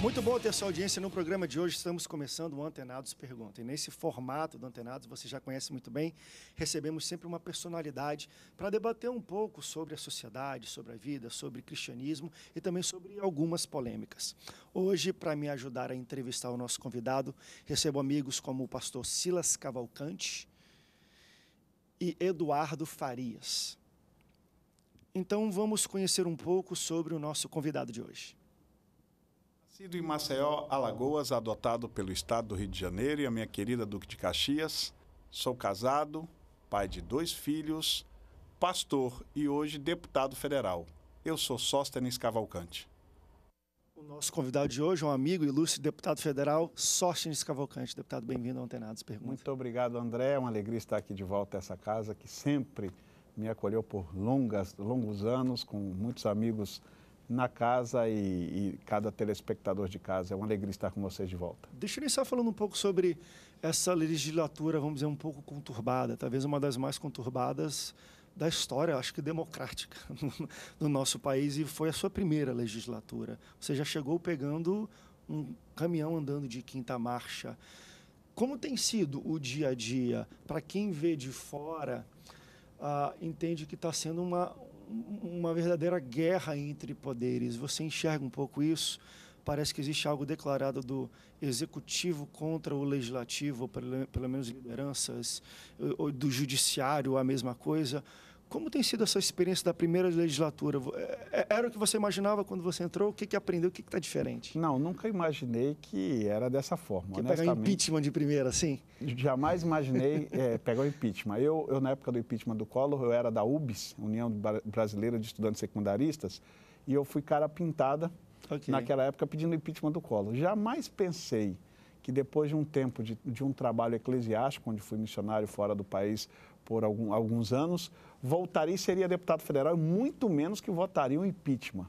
Muito bom ter sua audiência no programa de hoje. Estamos começando o Antenados Pergunta. E nesse formato do Antenados, você já conhece muito bem, recebemos sempre uma personalidade para debater um pouco sobre a sociedade, sobre a vida, sobre cristianismo e também sobre algumas polêmicas. Hoje, para me ajudar a entrevistar o nosso convidado, recebo amigos como o pastor Silas Cavalcante e Eduardo Farias. Então, vamos conhecer um pouco sobre o nosso convidado de hoje. Nascido em Maceió, Alagoas, adotado pelo estado do Rio de Janeiro e a minha querida Duque de Caxias, sou casado, pai de dois filhos, pastor e hoje deputado federal. Eu sou Sóstenes Cavalcante. O nosso convidado de hoje é um amigo ilustre deputado federal, Sóstenes Cavalcante. Deputado, bem-vindo ao Antenados Muito obrigado, André. É uma alegria estar aqui de volta a essa casa que sempre me acolheu por longas, longos anos, com muitos amigos na casa e, e, cada telespectador de casa. É uma alegria estar com vocês de volta. Deixa eu iniciar falando um pouco sobre essa legislatura, vamos dizer, um pouco conturbada, talvez uma das mais conturbadas da história, acho que democrática, no, nosso país, e foi a sua primeira legislatura. Você já chegou pegando um caminhão andando de quinta marcha. Como tem sido o dia a dia? Para quem vê de fora, ah, entende que está sendo uma, uma verdadeira guerra entre poderes. Você enxerga um pouco isso? Parece que existe algo declarado do executivo contra o legislativo, pelo menos lideranças, do judiciário, a mesma coisa. Como tem sido essa experiência da primeira legislatura? É, é, era o que você imaginava quando você entrou? O que, que aprendeu? O que está diferente? Não, nunca imaginei que era dessa forma. Que pegar impeachment de primeira, assim? Jamais imaginei é, pegar o impeachment. Eu, eu, na época do impeachment do Collor, eu era da UBS, União Brasileira de Estudantes Secundaristas, e eu fui cara pintada okay. naquela época pedindo impeachment do Collor. Jamais pensei que depois de um tempo de, de um trabalho eclesiástico, onde fui missionário fora do país por algum, alguns anos, voltaria e seria deputado federal, muito menos que votaria o impeachment.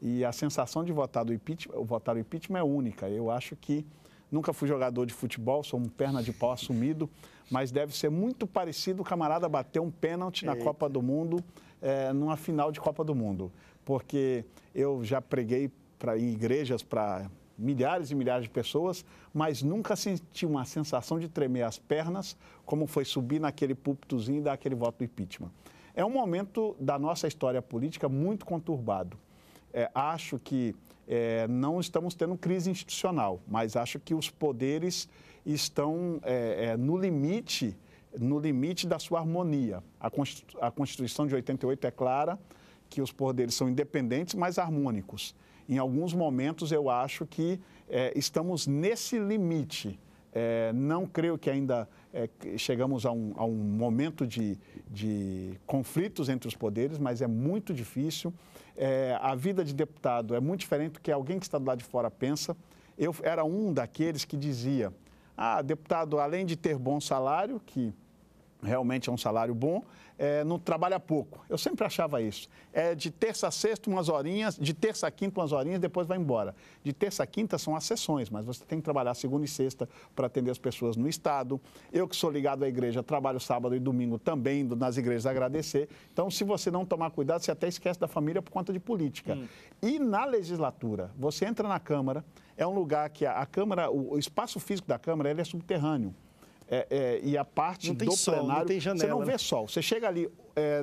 E a sensação de votar do impeachment, votar o impeachment é única. Eu acho que nunca fui jogador de futebol, sou um perna de pau assumido, mas deve ser muito parecido o camarada bater um pênalti na Copa do Mundo, é, numa final de Copa do Mundo. Porque eu já preguei para igrejas para milhares e milhares de pessoas, mas nunca senti uma sensação de tremer as pernas, como foi subir naquele púlpitozinho e dar aquele voto do impeachment. É um momento da nossa história política muito conturbado. É, acho que é, não estamos tendo crise institucional, mas acho que os poderes estão é, é no limite no limite da sua harmonia. A Constituição de 88 é clara que os poderes são independentes, mas harmônicos. Em alguns momentos, eu acho que é, estamos nesse limite. É, não creio que ainda é, chegamos a um, a um momento de, de, conflitos entre os poderes, mas é muito difícil. É, a vida de deputado é muito diferente do que alguém que está do lado de fora pensa. Eu era um daqueles que dizia: ah, deputado, além de ter bom salário, que realmente é um salário bom, é, não trabalha pouco. Eu sempre achava isso. É de terça a sexta umas horinhas, de terça a quinta umas horinhas, depois vai embora. De terça a quinta são as sessões, mas você tem que trabalhar segunda e sexta para atender as pessoas no estado. Eu que sou ligado à igreja, trabalho sábado e domingo também nas igrejas agradecer. Então, se você não tomar cuidado, você até esquece da família por conta de política. Hum. E na legislatura, você entra na Câmara, é um lugar que a, a Câmara, o, o espaço físico da Câmara, ele é subterrâneo. É, é, e a parte do sol, plenário, não tem janela, você não vê né? sol. Você chega ali, é,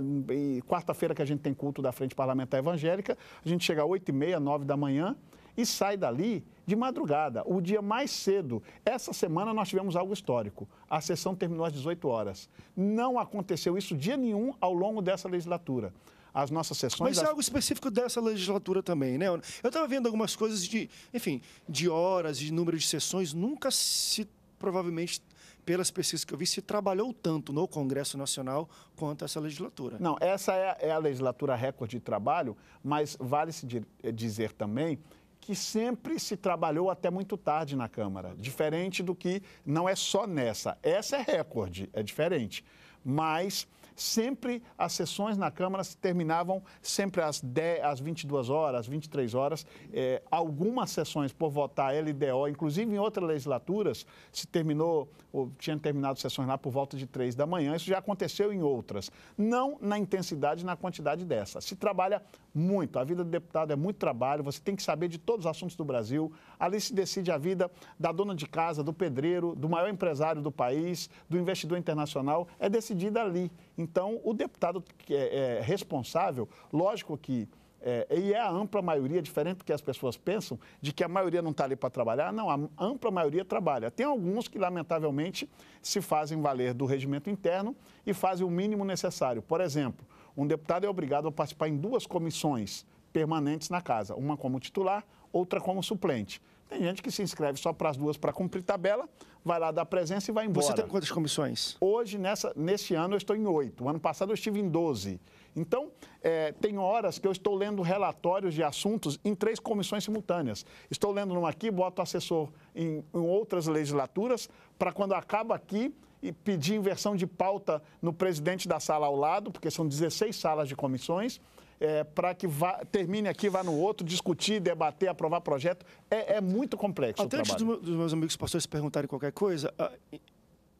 quarta-feira que a gente tem culto da Frente Parlamentar Evangélica, a gente chega às 8h30, 9 da manhã e sai dali de madrugada, o dia mais cedo. Essa semana nós tivemos algo histórico. A sessão terminou às 18 horas. Não aconteceu isso dia nenhum ao longo dessa legislatura as nossas sessões. Mas é algo específico dessa legislatura também, né? Eu estava vendo algumas coisas de, enfim, de horas, de número de sessões, nunca se provavelmente pelas pesquisas que eu vi, se trabalhou tanto no Congresso Nacional quanto essa legislatura. Não, essa é, é a legislatura recorde de trabalho, mas vale-se eh, dizer também que sempre se trabalhou até muito tarde na Câmara, diferente do que não é só nessa. Essa é recorde, é diferente. Mas Sempre as sessões na Câmara terminavam sempre às, 10, às 22 horas, às 23 horas. É, algumas sessões por votar LDO, inclusive em outras legislaturas, se terminou, ou tinha terminado sessões lá por volta de 3 da manhã. Isso já aconteceu em outras. Não na intensidade e na quantidade dessa. Se trabalha muito. A vida do deputado é muito trabalho, você tem que saber de todos os assuntos do Brasil. Ali se decide a vida da dona de casa, do pedreiro, do maior empresário do país, do investidor internacional. É decidida ali. Então, o deputado que é, é responsável, lógico que. É, e é a ampla maioria, diferente do que as pessoas pensam, de que a maioria não está ali para trabalhar. Não, a ampla maioria trabalha. Tem alguns que, lamentavelmente, se fazem valer do regimento interno e fazem o mínimo necessário. Por exemplo, um deputado é obrigado a participar em duas comissões permanentes na casa, uma como titular, outra como suplente. Tem gente que se inscreve só para as duas para cumprir tabela, vai lá dar presença e vai embora. Você tem quantas comissões? Hoje, nessa, neste ano, eu estou em oito. O ano passado eu estive em doze. Então, é, tem horas que eu estou lendo relatórios de assuntos em três comissões simultâneas. Estou lendo numa aqui, boto assessor em, em outras legislaturas, para quando acaba aqui, e pedir inversão de pauta no presidente da sala ao lado, porque são 16 salas de comissões é, para que vá, termine aqui, vá no outro, discutir, debater, aprovar projeto. É, é muito complexo. Até antes dos meus amigos pastores perguntarem qualquer coisa, ah,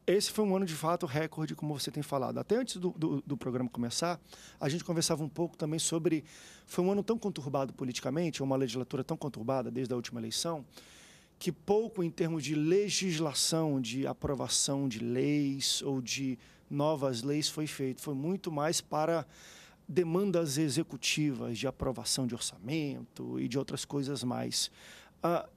esse foi um ano de fato recorde, como você tem falado. Até antes do, do, do programa começar, a gente conversava um pouco também sobre. Foi um ano tão conturbado politicamente, uma legislatura tão conturbada desde a última eleição que pouco em termos de legislação, de aprovação de leis ou de novas leis foi feito. Foi muito mais para demandas executivas de aprovação de orçamento e de outras coisas mais. Ah,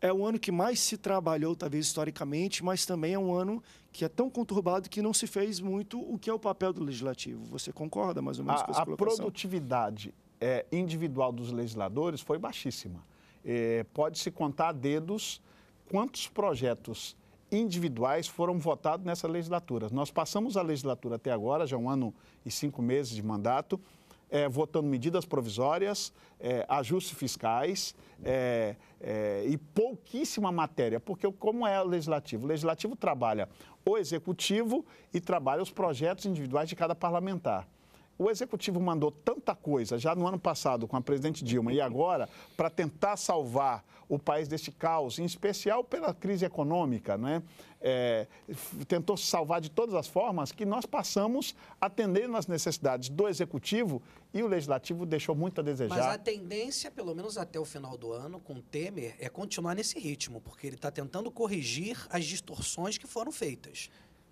é o ano que mais se trabalhou, talvez historicamente, mas também é um ano que é tão conturbado que não se fez muito o que é o papel do legislativo. Você concorda mais ou menos a, com essa colocação? A produtividade é, individual dos legisladores foi baixíssima. É, Pode-se contar dedos quantos projetos individuais foram votados nessa legislatura. Nós passamos a legislatura até agora, já um ano e cinco meses de mandato, é, votando medidas provisórias, é, ajustes fiscais é, e pouquíssima matéria, porque como é o legislativo? O legislativo trabalha o executivo e trabalha os projetos individuais de cada parlamentar. O executivo mandou tanta coisa já no ano passado com a presidente Dilma e agora para tentar salvar o país deste caos, em especial pela crise econômica, né? É, tentou salvar de todas as formas que nós passamos atendendo às necessidades do executivo e o legislativo deixou muito a desejar. Mas a tendência, pelo menos até o final do ano, com o Temer, é continuar nesse ritmo, porque ele está tentando corrigir as distorções que foram feitas.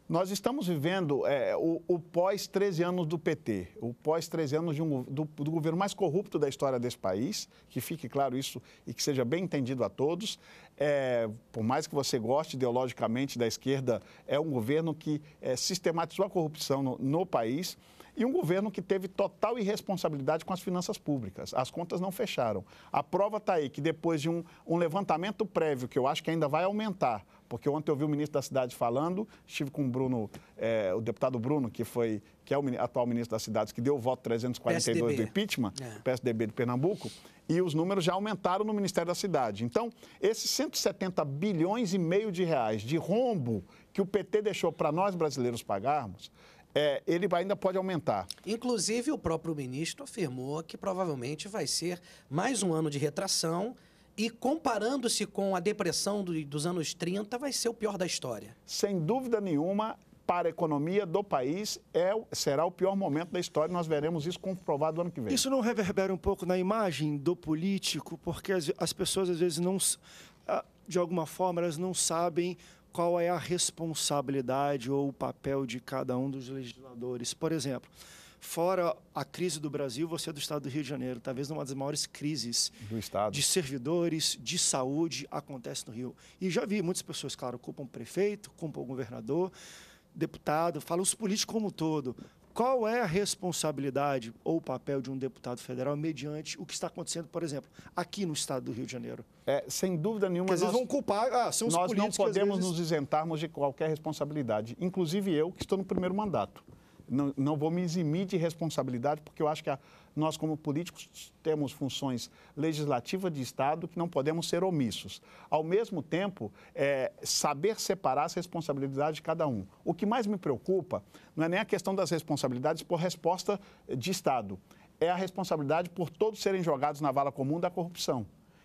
Nós estamos vivendo é, o, o pós 13 anos do PT, o pós 13 anos um, do, do, governo mais corrupto da história desse país, que fique claro isso e que seja bem entendido a todos. É, por mais que você goste ideologicamente da esquerda, é um governo que é, sistematizou a corrupção no, no país e um governo que teve total irresponsabilidade com as finanças públicas. As contas não fecharam. A prova está aí que depois de um, um levantamento prévio, que eu acho que ainda vai aumentar, porque ontem eu vi o ministro da cidade falando, estive com o Bruno, é, o deputado Bruno, que foi que é o atual ministro da cidade, que deu o voto 342 PSDB. do impeachment, é. PSDB de Pernambuco, e os números já aumentaram no Ministério da Cidade. Então, esses 170 bilhões e meio de reais de rombo que o PT deixou para nós brasileiros pagarmos, é, ele ainda pode aumentar. Inclusive, o próprio ministro afirmou que provavelmente vai ser mais um ano de retração e comparando-se com a depressão do, dos anos 30, vai ser o pior da história. Sem dúvida nenhuma, para a economia do país é, será o pior momento da história. Nós veremos isso comprovado ano que vem. Isso não reverbera um pouco na imagem do político, porque as, as pessoas às vezes não, de alguma forma, elas não sabem qual é a responsabilidade ou o papel de cada um dos legisladores. Por exemplo, Fora a crise do Brasil, você é do estado do Rio de Janeiro, talvez uma das maiores crises do estado. de servidores, de saúde, acontece no Rio. E já vi muitas pessoas, claro, culpam o prefeito, culpam o governador, deputado, falam os políticos como um todo. Qual é a responsabilidade ou o papel de um deputado federal mediante o que está acontecendo, por exemplo, aqui no estado do Rio de Janeiro? É, sem dúvida nenhuma. Porque às nós, vezes vão culpar, ah, são os Nós não podemos vezes... nos isentarmos de qualquer responsabilidade, inclusive eu, que estou no primeiro mandato não, não vou me eximir de responsabilidade, porque eu acho que a, nós, como políticos, temos funções legislativas de Estado que não podemos ser omissos. Ao mesmo tempo, é, saber separar as responsabilidades de cada um. O que mais me preocupa não é nem a questão das responsabilidades por resposta de Estado, é a responsabilidade por todos serem jogados na vala comum da corrupção.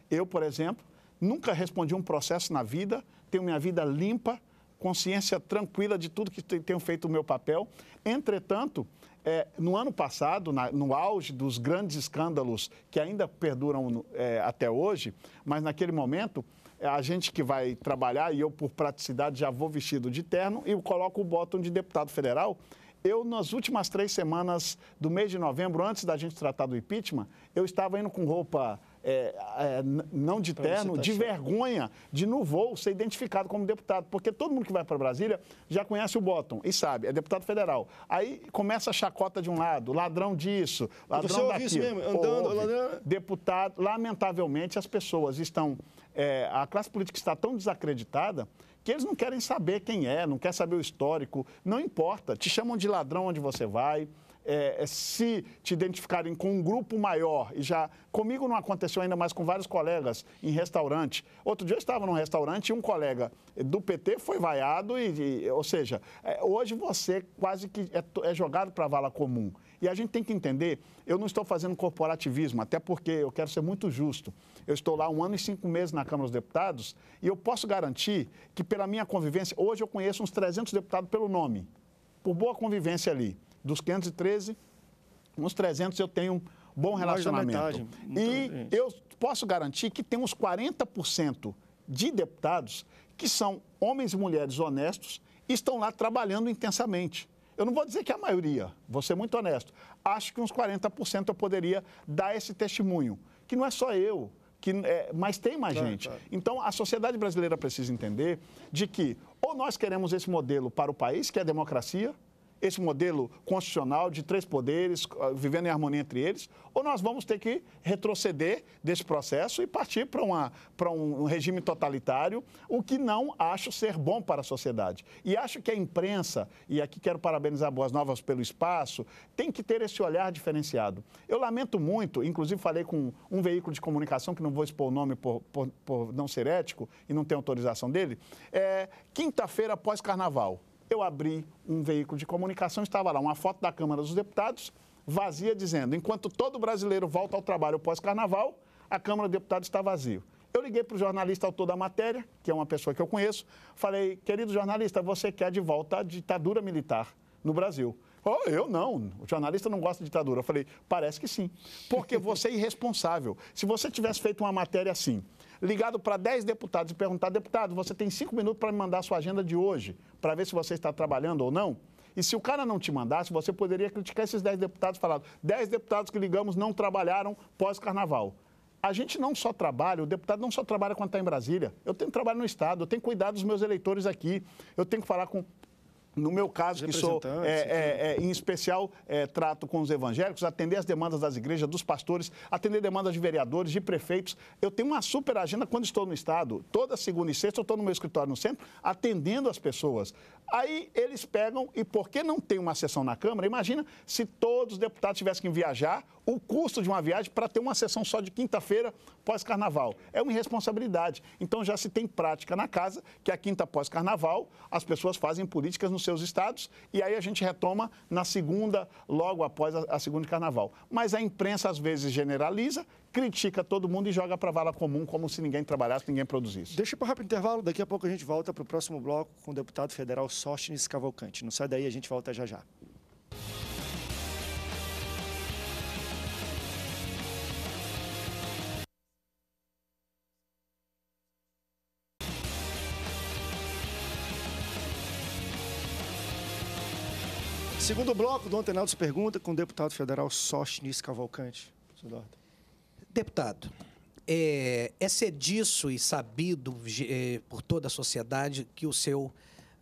Eu, por exemplo, nunca respondi um processo na vida, tenho minha vida limpa consciência tranquila de tudo que tenho feito o meu papel. Entretanto, é, no ano passado, na, no auge dos grandes escândalos que ainda perduram é, até hoje, mas naquele momento, é, a gente que vai trabalhar, e eu por praticidade já vou vestido de terno e coloco o botão de deputado federal, eu, nas últimas três semanas do mês de novembro, antes da gente tratar do impeachment, eu estava indo com roupa é, é, não de terno, tá de vergonha de no voo ser identificado como deputado. Porque todo mundo que vai para Brasília já conhece o Bottom e sabe, é deputado federal. Aí começa a chacota de um lado, ladrão disso, ladrão daquilo. Isso mesmo, andando, Ouve, ladrão... Deputado, lamentavelmente as pessoas estão... É, a classe política está tão desacreditada que eles não querem saber quem é, não quer saber o histórico, não importa, te chamam de ladrão onde você vai, é, é, se te identificarem com um grupo maior, e já comigo não aconteceu ainda, mas com vários colegas em restaurante. Outro dia eu estava num restaurante e um colega do PT foi vaiado, e, e ou seja, é, hoje você quase que é, é jogado para a vala comum. E a gente tem que entender, eu não estou fazendo corporativismo, até porque eu quero ser muito justo. Eu estou lá um ano e cinco meses na Câmara dos Deputados e eu posso garantir que pela minha convivência, hoje eu conheço uns 300 deputados pelo nome, por boa convivência ali dos 513, uns 300 eu tenho um bom relacionamento. Metade, e eu posso garantir que tem uns 40% de deputados que são homens e mulheres honestos e estão lá trabalhando intensamente. Eu não vou dizer que é a maioria, vou ser muito honesto. Acho que uns 40% eu poderia dar esse testemunho, que não é só eu, que é, mas tem mais claro, gente. Claro. Então, a sociedade brasileira precisa entender de que ou nós queremos esse modelo para o país, que é a democracia, esse modelo constitucional de três poderes ah, vivendo em harmonia entre eles, ou nós vamos ter que retroceder desse processo e partir para, uma, para um regime totalitário, o que não acho ser bom para a sociedade. E acho que a imprensa, e aqui quero parabenizar Boas Novas pelo espaço, tem que ter esse olhar diferenciado. Eu lamento muito, inclusive falei com um veículo de comunicação, que não vou expor o nome por, por, por não ser ético e não ter autorização dele, é, quinta-feira após carnaval eu abri um veículo de comunicação, estava lá uma foto da Câmara dos Deputados vazia, dizendo: enquanto todo brasileiro volta ao trabalho pós-carnaval, a Câmara dos Deputados está vazio. Eu liguei para o jornalista autor da matéria, que é uma pessoa que eu conheço, falei: querido jornalista, você quer de volta a ditadura militar no Brasil? Oh, eu não, o jornalista não gosta de ditadura. Eu falei, parece que sim, porque você é irresponsável. Se você tivesse feito uma matéria assim, ligado para 10 deputados e perguntar: deputado, você tem 5 minutos para me mandar a sua agenda de hoje, para ver se você está trabalhando ou não? E se o cara não te mandasse, você poderia criticar esses 10 deputados e falar: 10 deputados que ligamos não trabalharam pós-carnaval. A gente não só trabalha, o deputado não só trabalha quando está em Brasília. Eu tenho trabalho no Estado, eu tenho que cuidar dos meus eleitores aqui, eu tenho que falar com no meu caso, que sou, é, é, é, em especial, é, trato com os evangélicos, atender as demandas das igrejas, dos pastores, atender demandas de vereadores, de prefeitos. Eu tenho uma super agenda quando estou no Estado. Toda segunda e sexta eu estou no meu escritório no centro, atendendo as pessoas. Aí eles pegam, e porque não tem uma sessão na Câmara, imagina se todos os deputados tivessem que viajar, o custo de uma viagem para ter uma sessão só de quinta-feira pós-carnaval. É uma irresponsabilidade. Então já se tem prática na casa que é a quinta pós-carnaval as pessoas fazem políticas nos seus estados e aí a gente retoma na segunda, logo após a, a segunda de carnaval. Mas a imprensa às vezes generaliza critica todo mundo e joga para vala comum como se ninguém trabalhasse, ninguém produzisse. Deixa para rápido intervalo, daqui a pouco a gente volta para o próximo bloco com o deputado federal Sóstines Cavalcante. Não sai daí, a gente volta já já. Segundo bloco do Antenaldos Pergunta com o deputado federal Sóstines Cavalcante. Eduardo. Deputado, é, é e sabido é, por toda a sociedade que o seu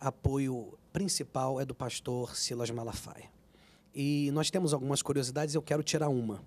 apoio principal é do pastor Silas Malafaia. E nós temos algumas curiosidades, eu quero tirar uma,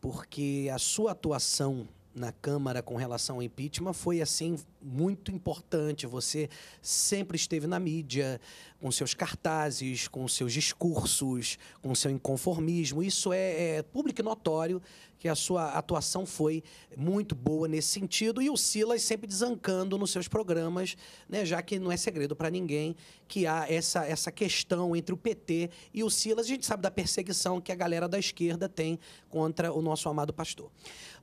porque a sua atuação na Câmara com relação ao impeachment foi assim muito importante. Você sempre esteve na mídia com seus cartazes, com seus discursos, com seu inconformismo. Isso é, é público e notório que a sua atuação foi muito boa nesse sentido. E o Silas sempre desancando nos seus programas, né? já que não é segredo para ninguém que há essa, essa questão entre o PT e o Silas. A gente sabe da perseguição que a galera da esquerda tem contra o nosso amado pastor.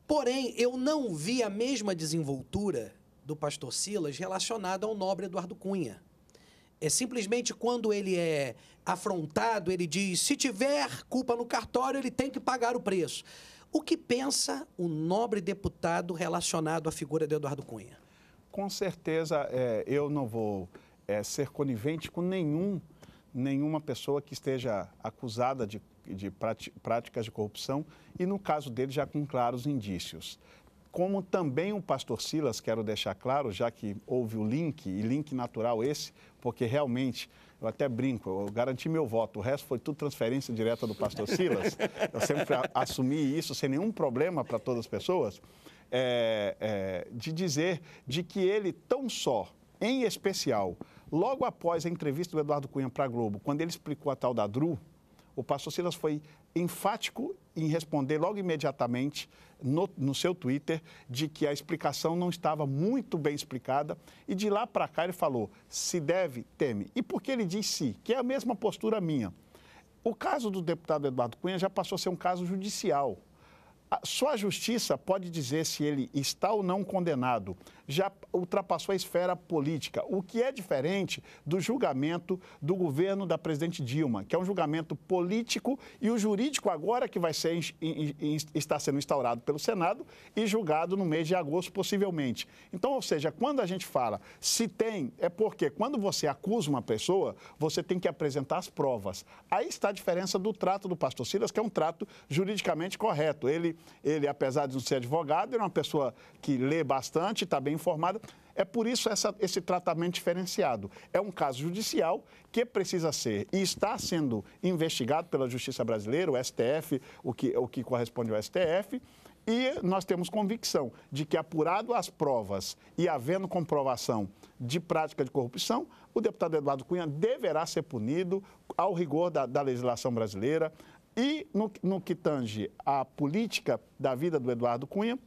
Porém, eu não vi a mesma desenvoltura do pastor Silas relacionada ao nobre Eduardo Cunha. É simplesmente quando ele é afrontado, ele diz: se tiver culpa no cartório, ele tem que pagar o preço. O que pensa o nobre deputado relacionado à figura de Eduardo Cunha? Com certeza, é, eu não vou é, ser conivente com nenhum, nenhuma pessoa que esteja acusada de de práticas de corrupção e, no caso dele, já com claros indícios. Como também o pastor Silas, quero deixar claro, já que houve o link, e link natural esse, porque realmente eu até brinco, eu garanti meu voto, o resto foi tudo transferência direta do pastor Silas. Eu sempre assumi isso sem nenhum problema para todas as pessoas, é, é, de dizer de que ele tão só, em especial, logo após a entrevista do Eduardo Cunha para a Globo, quando ele explicou a tal da DRU, o pastor Silas foi enfático em responder logo imediatamente no, no, seu Twitter de que a explicação não estava muito bem explicada e de lá para cá ele falou: se deve, teme. E por que ele diz se? Que é a mesma postura minha. O caso do deputado Eduardo Cunha já passou a ser um caso judicial. Só a justiça pode dizer se ele está ou não condenado. Já ultrapassou a esfera política, o que é diferente do julgamento do governo da presidente Dilma, que é um julgamento político e o jurídico agora que vai ser está sendo instaurado pelo Senado e julgado no mês de agosto possivelmente. Então, ou seja, quando a gente fala se tem, é porque quando você acusa uma pessoa, você tem que apresentar as provas. Aí está a diferença do trato do pastor Silas, que é um trato juridicamente correto. Ele ele, apesar de não ser advogado, é uma pessoa que lê bastante, está bem informada. É por isso essa, esse tratamento diferenciado. É um caso judicial que precisa ser e está sendo investigado pela Justiça Brasileira, o STF, o que, o que corresponde ao STF. E nós temos convicção de que, apurado as provas e havendo comprovação de prática de corrupção, o deputado Eduardo Cunha deverá ser punido ao rigor da, da legislação brasileira, e no, no que tange à política da vida do Eduardo Cunha,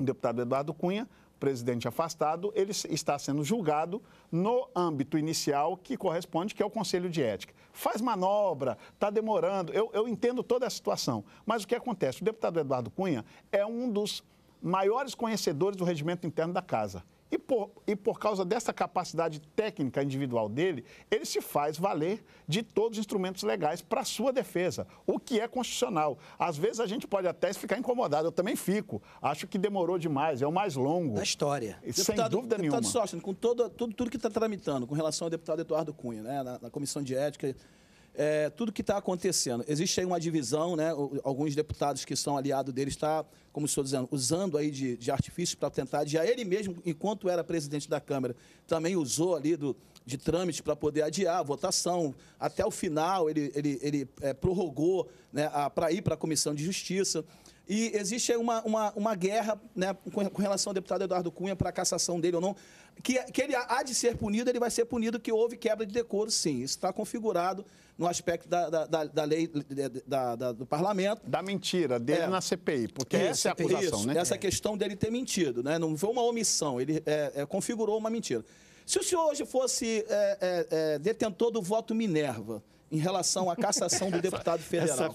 o deputado Eduardo Cunha, presidente afastado, ele está sendo julgado no âmbito inicial que corresponde, que é o Conselho de Ética. Faz manobra, está demorando, eu, eu entendo toda a situação. Mas o que acontece? O deputado Eduardo Cunha é um dos maiores conhecedores do regimento interno da casa. E por, e por causa dessa capacidade técnica individual dele, ele se faz valer de todos os instrumentos legais para sua defesa, o que é constitucional. Às vezes a gente pode até ficar incomodado, eu também fico. Acho que demorou demais, é o mais longo. Da história. Sem dúvida deputado nenhuma. Deputado Sócio, com todo, tudo, tudo que está tramitando com relação ao deputado Eduardo Cunha, né, na, na Comissão de Ética é, tudo que está acontecendo. Existe aí uma divisão, né? alguns deputados que são aliados dele estão, tá, como estou dizendo, usando aí de, de artifícios para tentar. Já ele mesmo, enquanto era presidente da Câmara, também usou ali do, de trâmite para poder adiar a votação. Até o final, ele, ele, ele é, prorrogou né, para ir para a Comissão de Justiça. E existe uma, uma, uma guerra né, com, com relação ao deputado Eduardo Cunha para a cassação dele ou não. Que, que ele há de ser punido, ele vai ser punido, que houve quebra de decoro, sim. Isso está configurado no aspecto da, da, da, da lei da, da, do parlamento. Da mentira dele é. na CPI, porque essa é a acusação, isso, né? Essa é. questão dele ter mentido, né? Não foi uma omissão, ele é, é, configurou uma mentira. Se o senhor hoje fosse é, é, detentor do voto Minerva, em relação à cassação do deputado federal.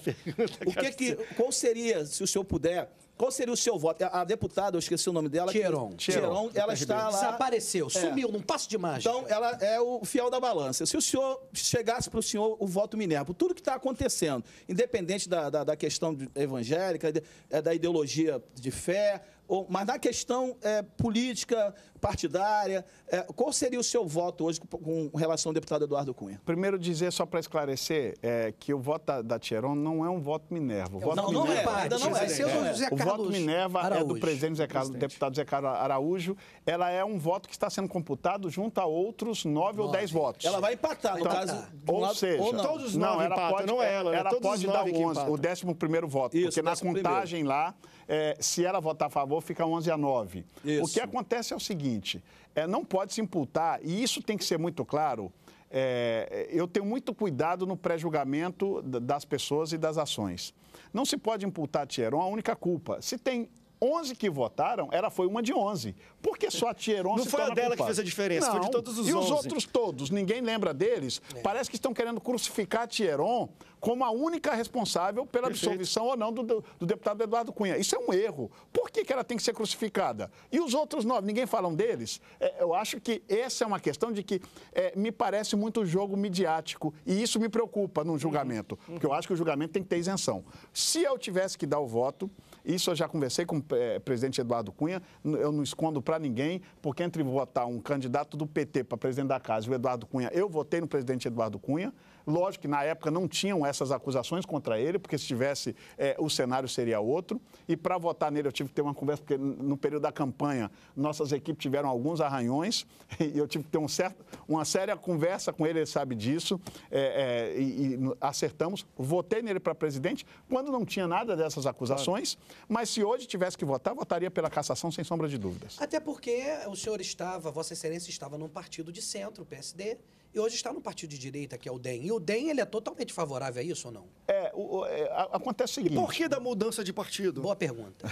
o que que, qual seria, se o senhor puder, qual seria o seu voto? A, deputada, eu esqueci o nome dela. Tieron. Que, Tieron, ela está lá. Desapareceu, é. sumiu, é. num passo de mágica. Então, ela é o fiel da balança. Se o senhor chegasse para o senhor o voto Minerva, tudo que está acontecendo, independente da, da, da questão evangélica, é, da ideologia de fé, mas na questão é, política, partidária. É, qual seria o seu voto hoje com, com relação ao deputado Eduardo Cunha? Primeiro dizer, só para esclarecer, é, que o voto da, da Tieron não é um voto Minerva. O voto não, é. Minerva, não é, ainda não é. é. o voto Minerva Araújo, é do presidente Zé Carlos, presidente. deputado Zé Carlos Araújo. Ela é um voto que está sendo computado junto a outros nove, ou dez votos. Ela vai empatar, então, no caso. Ou lado, seja, ou não. todos os nove não, ela pode, não ela. Né? Ela pode dar 11, o décimo primeiro voto. Isso, porque na contagem primeiro. lá, é, se ela votar a favor, fica 11 a 9. Isso. O que acontece é o seguinte seguinte: é, não pode se imputar, e isso tem que ser muito claro. É, eu tenho muito cuidado no pré-julgamento das pessoas e das ações. Não se pode imputar a Tieron a única culpa. Se tem 11 que votaram, ela foi uma de 11. Porque só a Tier 11 Não foi a dela culpada. que fez a diferença, Não. foi de todos os e 11. E os outros todos, ninguém lembra deles. É. Parece que estão querendo crucificar a Tieron como a única responsável pela Perfeito. absolvição ou não do, do, do, deputado Eduardo Cunha. Isso é um erro. Por que, que ela tem que ser crucificada? E os outros nove, ninguém falam deles? É, eu acho que essa é uma questão de que é, me parece muito jogo midiático e isso me preocupa num julgamento, uhum. porque eu acho que o julgamento tem que ter isenção. Se eu tivesse que dar o voto, isso eu já conversei com o eh, presidente Eduardo Cunha, eu não escondo para ninguém, porque entre votar um candidato do PT para presidente da casa o Eduardo Cunha, eu votei no presidente Eduardo Cunha. Lógico que na época não tinham essas acusações contra ele, porque se tivesse, é, o cenário seria outro. E para votar nele, eu tive que ter uma conversa, porque no período da campanha, nossas equipes tiveram alguns arranhões, e eu tive que ter um certo, uma séria conversa com ele, ele sabe disso, é, é, e, e, acertamos. Votei nele para presidente, quando não tinha nada dessas acusações, claro. mas se hoje tivesse que votar, votaria pela cassação, sem sombra de dúvidas. Até porque o senhor estava, Vossa Excelência estava num partido de centro, o PSD e hoje está no partido de direita, que é o DEM. E o DEM, ele é totalmente favorável a é isso ou não? É, o, o, é acontece o seguinte... Por que da mudança de partido? Boa pergunta.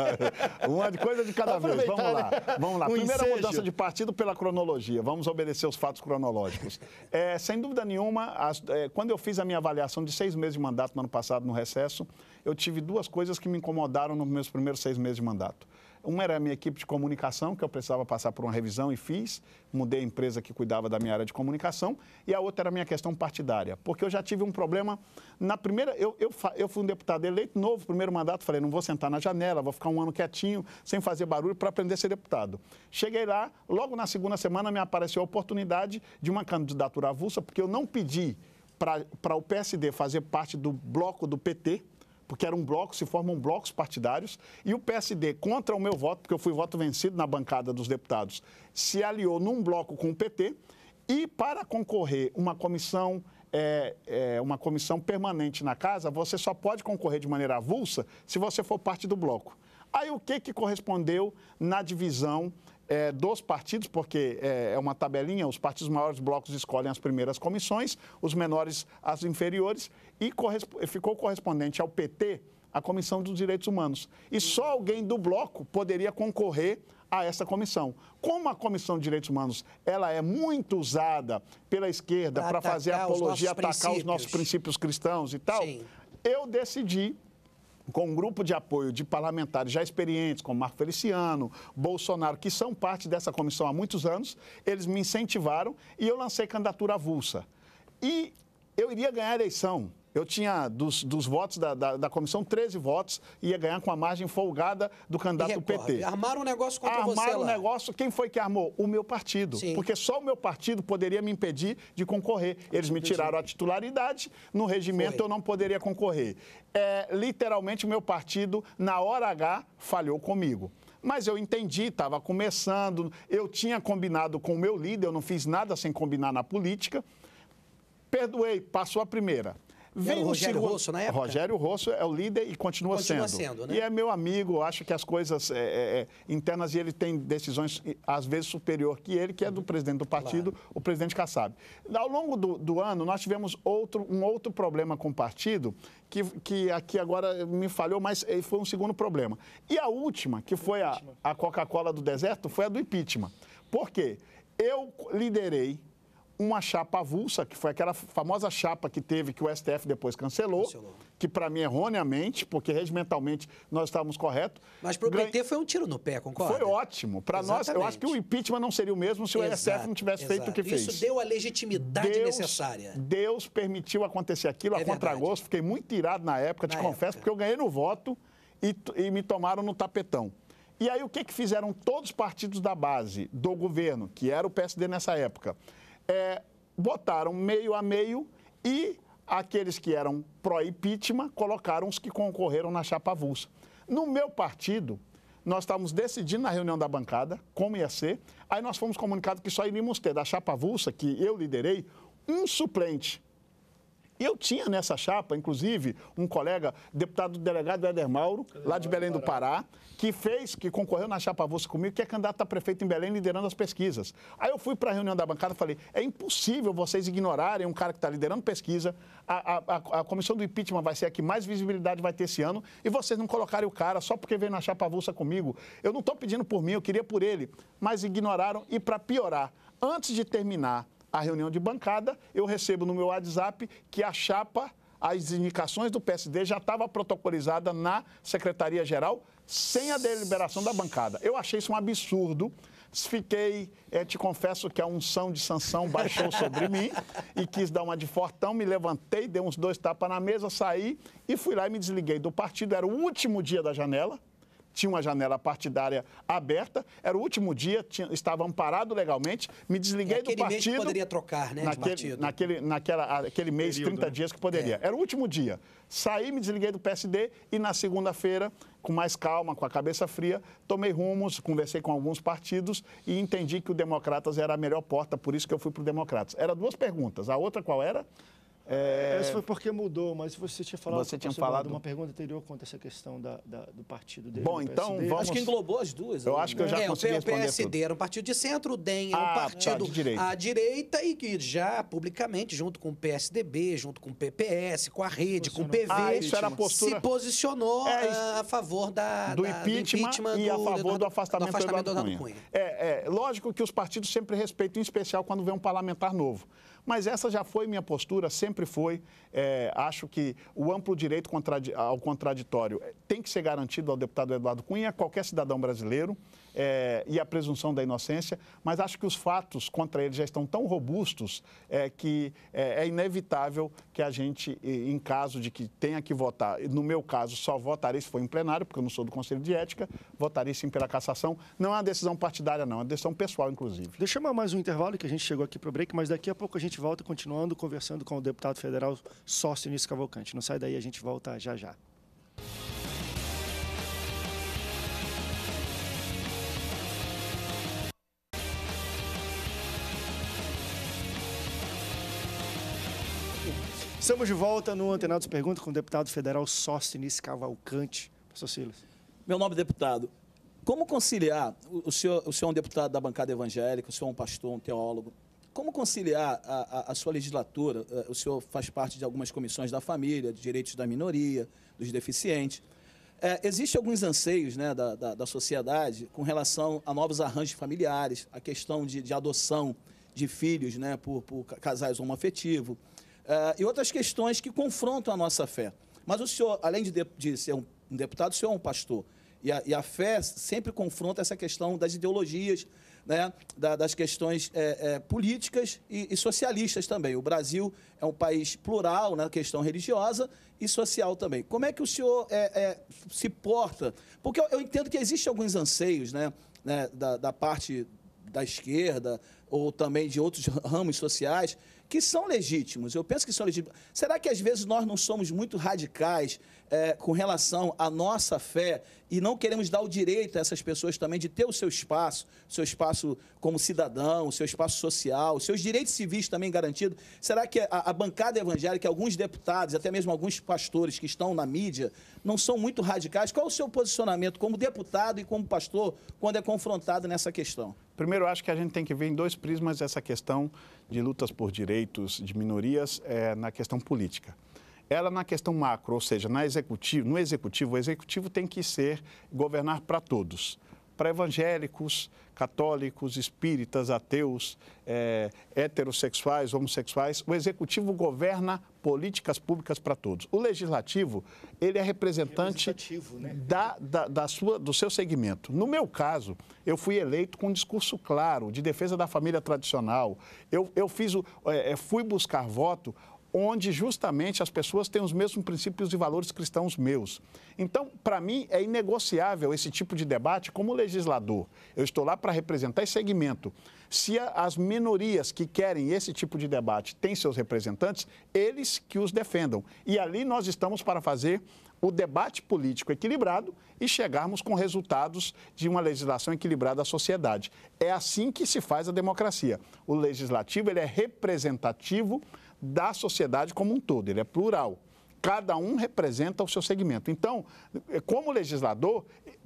Uma coisa de cada vez. Vamos lá, né? vamos lá. Um Primeira ensejo. mudança de partido pela cronologia. Vamos obedecer os fatos cronológicos. É, sem dúvida nenhuma, as, é, quando eu fiz a minha avaliação de seis meses de mandato no ano passado, no recesso, eu tive duas coisas que me incomodaram nos meus primeiros seis meses de mandato. Um era a minha equipe de comunicação, que eu precisava passar por uma revisão e fiz, mudei a empresa que cuidava da minha área de comunicação, e a outra era a minha questão partidária, porque eu já tive um problema na primeira, eu, eu, eu fui um deputado eleito novo, primeiro mandato, falei, não vou sentar na janela, vou ficar um ano quietinho, sem fazer barulho, para aprender a ser deputado. Cheguei lá, logo na segunda semana me apareceu a oportunidade de uma candidatura avulsa, porque eu não pedi para o PSD fazer parte do bloco do PT, porque era um bloco se formam blocos partidários, e o PSD, contra o meu voto, porque eu fui voto vencido na bancada dos deputados, se aliou num bloco com o PT e para concorrer uma comissão é, é, uma comissão permanente na casa, você só pode concorrer de maneira avulsa se você for parte do bloco. Aí o que, que correspondeu na divisão é, dos partidos, porque é, é, uma tabelinha, os partidos maiores blocos escolhem as primeiras comissões, os menores as inferiores, e corresp ficou correspondente ao PT a Comissão dos Direitos Humanos. E só alguém do bloco poderia concorrer a essa comissão. Como a Comissão de Direitos Humanos ela é muito usada pela esquerda para fazer apologia, os atacar princípios. os nossos princípios cristãos e tal, Sim. eu decidi com um grupo de apoio de parlamentares já experientes, como Marco Feliciano, Bolsonaro, que são parte dessa comissão há muitos anos, eles me incentivaram e eu lancei candidatura avulsa. E eu iria ganhar a eleição eu tinha, dos, dos votos da, da, da, comissão, 13 votos, ia ganhar com a margem folgada do candidato do PT. Armaram um negócio contra Armaram você Armaram um negócio, quem foi que armou? O meu partido. Sim. Porque só o meu partido poderia me impedir de concorrer. Eles me tiraram a titularidade, no regimento foi. eu não poderia concorrer. É, literalmente, o meu partido, na hora H, falhou comigo mas eu entendi, estava começando, eu tinha combinado com o meu líder, eu não fiz nada sem combinar na política. Perdoei, passou a primeira. Vem o Rogério segundo... Rosso na época? Rogério Rosso é o líder e continua, continua sendo. sendo né? E é meu amigo, acho que as coisas é, é, é internas e ele tem decisões, às vezes, superior que ele, que é do uhum. presidente do partido, claro. o presidente Kassab. Ao longo do, do, ano, nós tivemos outro, um outro problema com o partido, que, que aqui agora me falhou, mas eh, foi um segundo problema. E a última, que foi a, a Coca-Cola do deserto, foi a do impeachment. Por quê? Eu liderei uma chapa avulsa, que foi aquela famosa chapa que teve, que o STF depois cancelou, cancelou. que para mim erroneamente, porque regimentalmente nós estávamos corretos. Mas para o PT foi um tiro no pé, concorda? Foi ótimo. Para nós, eu acho que o impeachment não seria o mesmo se o exato, STF não tivesse exato. feito o que fez. Isso deu a legitimidade Deus, necessária. Deus permitiu acontecer aquilo é a contragosto. Fiquei muito irado na época, na te confesso, época. porque eu ganhei no voto e, e me tomaram no tapetão. E aí o que, que fizeram todos os partidos da base do governo, que era o PSD nessa época? é, botaram meio a meio e aqueles que eram pró-impeachment colocaram os que concorreram na chapa avulsa. No meu partido, nós estávamos decidindo na reunião da bancada como ia ser, aí nós fomos comunicados que só iríamos ter da chapa avulsa, que eu liderei, um suplente. Eu tinha nessa chapa, inclusive, um colega, deputado delegado Éder Mauro, lá de Belém do Pará, que fez, que concorreu na chapa avulsa comigo, que é candidato a prefeito em Belém, liderando as pesquisas. Aí eu fui para a reunião da bancada e falei, é impossível vocês ignorarem um cara que está liderando pesquisa, a, a, a, comissão do impeachment vai ser a que mais visibilidade vai ter esse ano, e vocês não colocarem o cara só porque veio na chapa avulsa comigo. Eu não estou pedindo por mim, eu queria por ele, mas ignoraram e para piorar, antes de terminar a reunião de bancada, eu recebo no meu WhatsApp que a chapa, as indicações do PSD já estava protocolizada na Secretaria-Geral sem a deliberação da bancada. Eu achei isso um absurdo. Fiquei, é, te confesso que a unção de sanção baixou sobre mim e quis dar uma de fortão, me levantei, dei uns dois tapas na mesa, saí e fui lá e me desliguei do partido. Era o último dia da janela, tinha uma janela partidária aberta, era o último dia, tinha, estava amparado legalmente, me desliguei é, do partido. Mês que poderia trocar, né? Naquele, naquele, naquela, aquele mês, período, 30 né? dias que poderia. É. Era o último dia. Saí, me desliguei do PSD e na segunda-feira, com mais calma, com a cabeça fria, tomei rumos, conversei com alguns partidos e entendi que o Democratas era a melhor porta, por isso que eu fui para o Democratas. eram duas perguntas. A outra qual era? É, é... Isso foi porque mudou, mas você tinha falado, você tinha falado uma pergunta anterior quanto a essa questão da, da, do partido dele. Bom, então vamos. Acho que englobou as duas. Eu né? acho que eu já né? é, consegui o responder. O PSD era um partido de centro, o DEM era ah, tá, partido tá, direita. à direita e que já publicamente, junto com o PSDB, junto com o PPS, com a rede, com o PV, ah, isso era a postura... se posicionou é, a favor da, do, da, impeachment, do impeachment e a favor do, do afastamento do, afastamento do Eduardo Cunha. Cunha. É, é, lógico que os partidos sempre respeitam, em especial quando vem um parlamentar novo. Mas essa já foi minha postura, sempre foi é, acho que o amplo direito ao contraditório é, tem que ser garantido ao deputado Eduardo Cunha, qualquer cidadão brasileiro, é, e a presunção da inocência, mas acho que os fatos contra ele já estão tão robustos é, que é, é inevitável que a gente, em caso de que tenha que votar, no meu caso, só votarei se for em plenário, porque eu não sou do Conselho de Ética, votarei sim pela cassação. Não é uma decisão partidária, não, é uma decisão pessoal, inclusive. Deixa eu mais um intervalo que a gente chegou aqui para o break, mas daqui a pouco a gente volta continuando conversando com o deputado federal sócio nisso Cavalcante. Não sai daí, a gente volta já já. Estamos de volta no Antenados Pergunta com o deputado federal Sócines Cavalcante. Professor Silas. Meu nome, deputado. Como conciliar? O senhor, o senhor é um deputado da bancada evangélica, o senhor é um pastor, um teólogo. Como conciliar a, a, a sua legislatura? É, o senhor faz parte de algumas comissões da família, de direitos da minoria, dos deficientes. É, Existem alguns anseios né, da, da, da, sociedade com relação a novos arranjos familiares, a questão de, de adoção de filhos né, por, por casais homoafetivos é, e outras questões que confrontam a nossa fé. Mas o senhor, além de, de, de ser um deputado, o senhor é um pastor. E a, e a, fé sempre confronta essa questão das ideologias, né, da, das questões é, é, políticas e, e, socialistas também. O Brasil é um país plural na né, questão religiosa e social também. Como é que o senhor é, é, se porta? Porque eu, eu, entendo que existem alguns anseios né, né da, da parte da esquerda ou também de outros ramos sociais que são legítimos. Eu penso que são legítimos. Será que às vezes nós não somos muito radicais é, com relação à nossa fé e não queremos dar o direito a essas pessoas também de ter o seu espaço, seu espaço como cidadão, seu espaço social, seus direitos civis também garantidos. Será que a, a bancada evangélica, alguns deputados, até mesmo alguns pastores que estão na mídia, não são muito radicais? Qual o seu posicionamento como deputado e como pastor quando é confrontado nessa questão? Primeiro, acho que a gente tem que ver em dois prismas essa questão de lutas por direitos de minorias é, na questão política ela na questão macro, ou seja, na executivo, no executivo, o executivo tem que ser governar para todos, para evangélicos, católicos, espíritas, ateus, é, heterossexuais, homossexuais. O executivo governa políticas públicas para todos. O legislativo, ele é representante né? da, da, da, sua, do seu segmento. No meu caso, eu fui eleito com um discurso claro de defesa da família tradicional. Eu, eu fiz o, é, é fui buscar voto onde justamente as pessoas têm os mesmos princípios e valores cristãos meus. Então, para mim, é inegociável esse tipo de debate como legislador. Eu estou lá para representar esse segmento. Se as minorias que querem esse tipo de debate têm seus representantes, eles que os defendam. E ali nós estamos para fazer o debate político equilibrado e chegarmos com resultados de uma legislação equilibrada à sociedade. É assim que se faz a democracia. O legislativo ele é representativo da sociedade como um todo, ele é plural. Cada um representa o seu segmento. Então, eh, como legislador,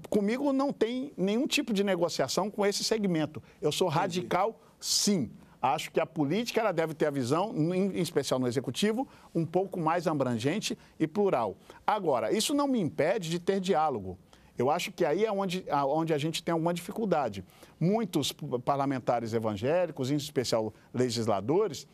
comigo não tem nenhum tipo de negociação com esse segmento. Eu sou radical, sim. Acho que a política ela deve ter a visão, em especial no executivo, um pouco mais abrangente e plural. Agora, isso não me impede de ter diálogo. Eu acho que aí é onde, onde a gente tem alguma dificuldade. Muitos parlamentares evangélicos, em especial legisladores,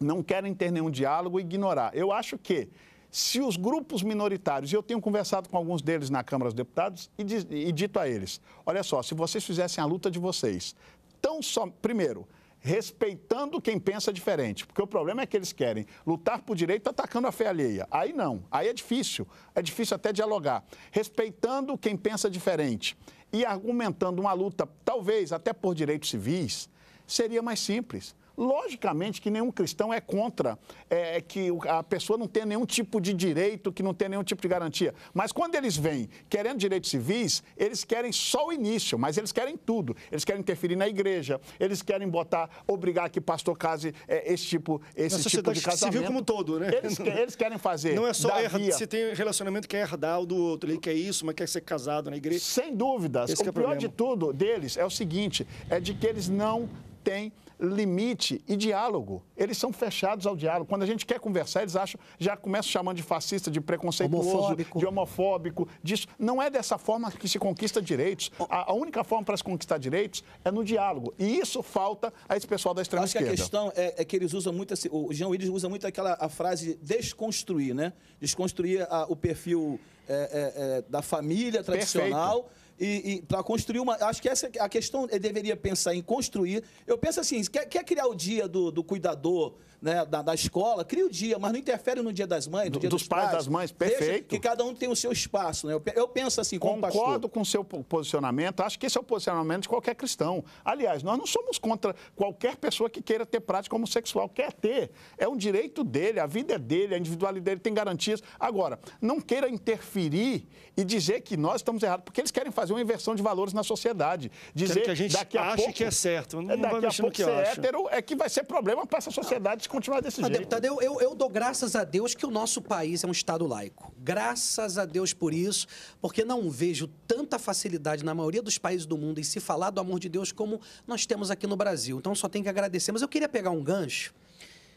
não querem ter nenhum diálogo e ignorar. Eu acho que se os grupos minoritários, e eu tenho conversado com alguns deles na Câmara dos Deputados e, diz, e dito a eles: olha só, se vocês fizessem a luta de vocês, tão só. Primeiro, respeitando quem pensa diferente, porque o problema é que eles querem lutar por direito atacando a fé alheia. Aí não, aí é difícil, é difícil até dialogar. Respeitando quem pensa diferente e argumentando uma luta, talvez até por direitos civis, seria mais simples. Logicamente que nenhum cristão é contra é, é que a pessoa não tenha nenhum tipo de direito, que não tenha nenhum tipo de garantia. Mas quando eles vêm querendo direitos civis, eles querem só o início, mas eles querem tudo. Eles querem interferir na igreja, eles querem botar, obrigar que pastor case é, esse tipo, esse tipo tá de casamento. civil como um todo, né? Eles, eles, querem fazer. Não é só via... se tem relacionamento que é herdar o do outro, que é isso, mas quer ser casado na igreja. Sem dúvidas. Esse o é pior problema. de tudo deles é o seguinte, é de que eles não tem limite e diálogo. Eles são fechados ao diálogo. Quando a gente quer conversar, eles acham, já começam chamando de fascista, de preconceituoso, homofóbico. de homofóbico, disso. Não é dessa forma que se conquista direitos. A, a única forma para se conquistar direitos é no diálogo. E isso falta a esse pessoal da extrema esquerda. Acho que a questão é, é, que eles usam muito, assim, o Jean Willis usa muito aquela a frase desconstruir, né? Desconstruir a, o perfil é, é, é da família tradicional. Perfeito e, e para construir uma. Acho que essa é a questão deveria pensar em construir. Eu penso assim: quer, quer criar o dia do, do cuidador, né, da, da, escola, cria o dia, mas não interfere no dia das mães, no dia dos, dos pais, pais, das mães, perfeito. que cada um tem o seu espaço. Né? Eu, eu penso assim, como Concordo pastor. com o seu posicionamento, acho que esse é o posicionamento de qualquer cristão. Aliás, nós não somos contra qualquer pessoa que queira ter prática homossexual, quer ter, é um direito dele, a vida é dele, a individualidade dele tem garantias. Agora, não queira interferir e dizer que nós estamos errados, porque eles querem fazer uma inversão de valores na sociedade. Dizer Quero que a gente daqui a acha pouco, que é certo, não é, daqui a pouco que ser acho. hétero é que vai ser problema para essa sociedade continuar desse jeito. Tadeu, eu, eu dou graças a Deus que o nosso país é um Estado laico. Graças a Deus por isso, porque não vejo tanta facilidade na maioria dos países do mundo em se falar do amor de Deus como nós temos aqui no Brasil. Então só tenho que agradecer. Mas eu queria pegar um gancho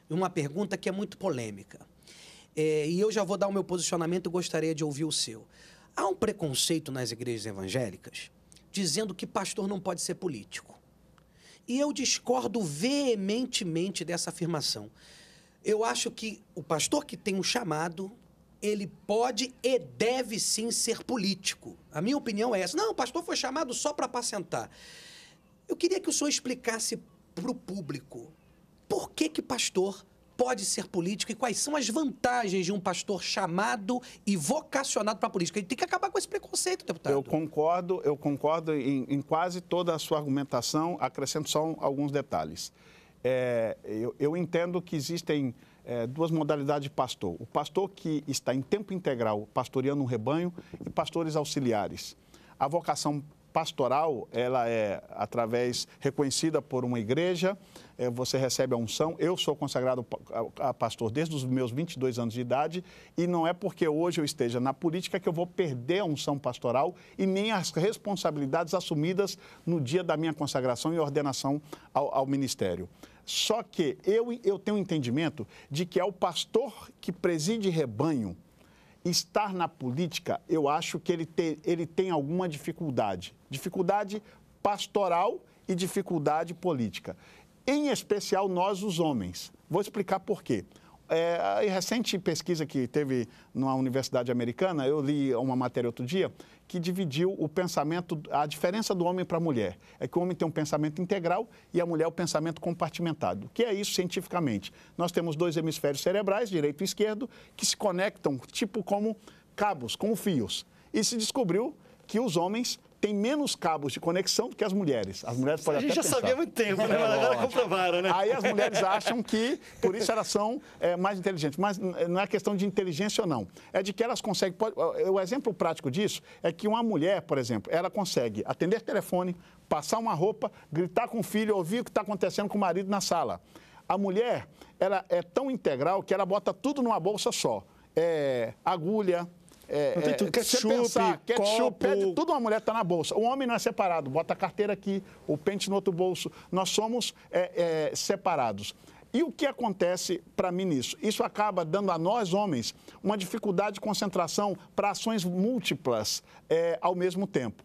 e uma pergunta que é muito polêmica. É, e eu já vou dar o meu posicionamento e gostaria de ouvir o seu. Há um preconceito nas igrejas evangélicas dizendo que pastor não pode ser político. E eu discordo veementemente dessa afirmação. Eu acho que o pastor que tem um chamado, ele pode e deve sim ser político. A minha opinião é essa. Não, o pastor foi chamado só para apacentar. Eu queria que o senhor explicasse para o público por que que pastor pode ser político e quais são as vantagens de um pastor chamado e vocacionado para a política? Ele tem que acabar com esse preconceito, deputado. Eu concordo, eu concordo em, em quase toda a sua argumentação, acrescento só alguns detalhes. É, eu, eu, entendo que existem é, duas modalidades de pastor: o pastor que está em tempo integral pastoreando um rebanho e pastores auxiliares. A vocação pastoral, ela é através reconhecida por uma igreja, é, você recebe a unção. Eu sou consagrado a pastor desde os meus 22 anos de idade e não é porque hoje eu esteja na política que eu vou perder a unção pastoral e nem as responsabilidades assumidas no dia da minha consagração e ordenação ao, ao ministério. Só que eu, eu tenho um entendimento de que é o pastor que preside rebanho estar na política, eu acho que ele tem, ele tem alguma dificuldade. Dificuldade pastoral e dificuldade política. Em especial nós, os homens. Vou explicar por quê. É, a recente pesquisa que teve numa universidade americana, eu li uma matéria outro dia, que dividiu o pensamento, a diferença do homem para a mulher. É que o homem tem um pensamento integral e a mulher é o pensamento compartimentado. O que é isso cientificamente? Nós temos dois hemisférios cerebrais, direito e esquerdo, que se conectam tipo como cabos, como fios. E se descobriu que os homens tem menos cabos de conexão do que as mulheres. As mulheres podem A gente já pensar. sabia há muito tempo, né? É, Mas agora comprovaram, né? Aí as mulheres acham que, por isso, elas são é, mais inteligentes. Mas não é questão de inteligência ou não. É de que elas conseguem. Pode, o exemplo prático disso é que uma mulher, por exemplo, ela consegue atender telefone, passar uma roupa, gritar com o filho, ouvir o que está acontecendo com o marido na sala. A mulher, ela é tão integral que ela bota tudo numa bolsa só. É, agulha, é, tem é, tudo. É ketchup, pensar, ketchup, pede, é tudo uma mulher está na bolsa. O homem não é separado, bota a carteira aqui, o pente no outro bolso. Nós somos é, separados. E o que acontece para mim nisso? Isso acaba dando a nós, homens, uma dificuldade de concentração para ações múltiplas é, ao mesmo tempo.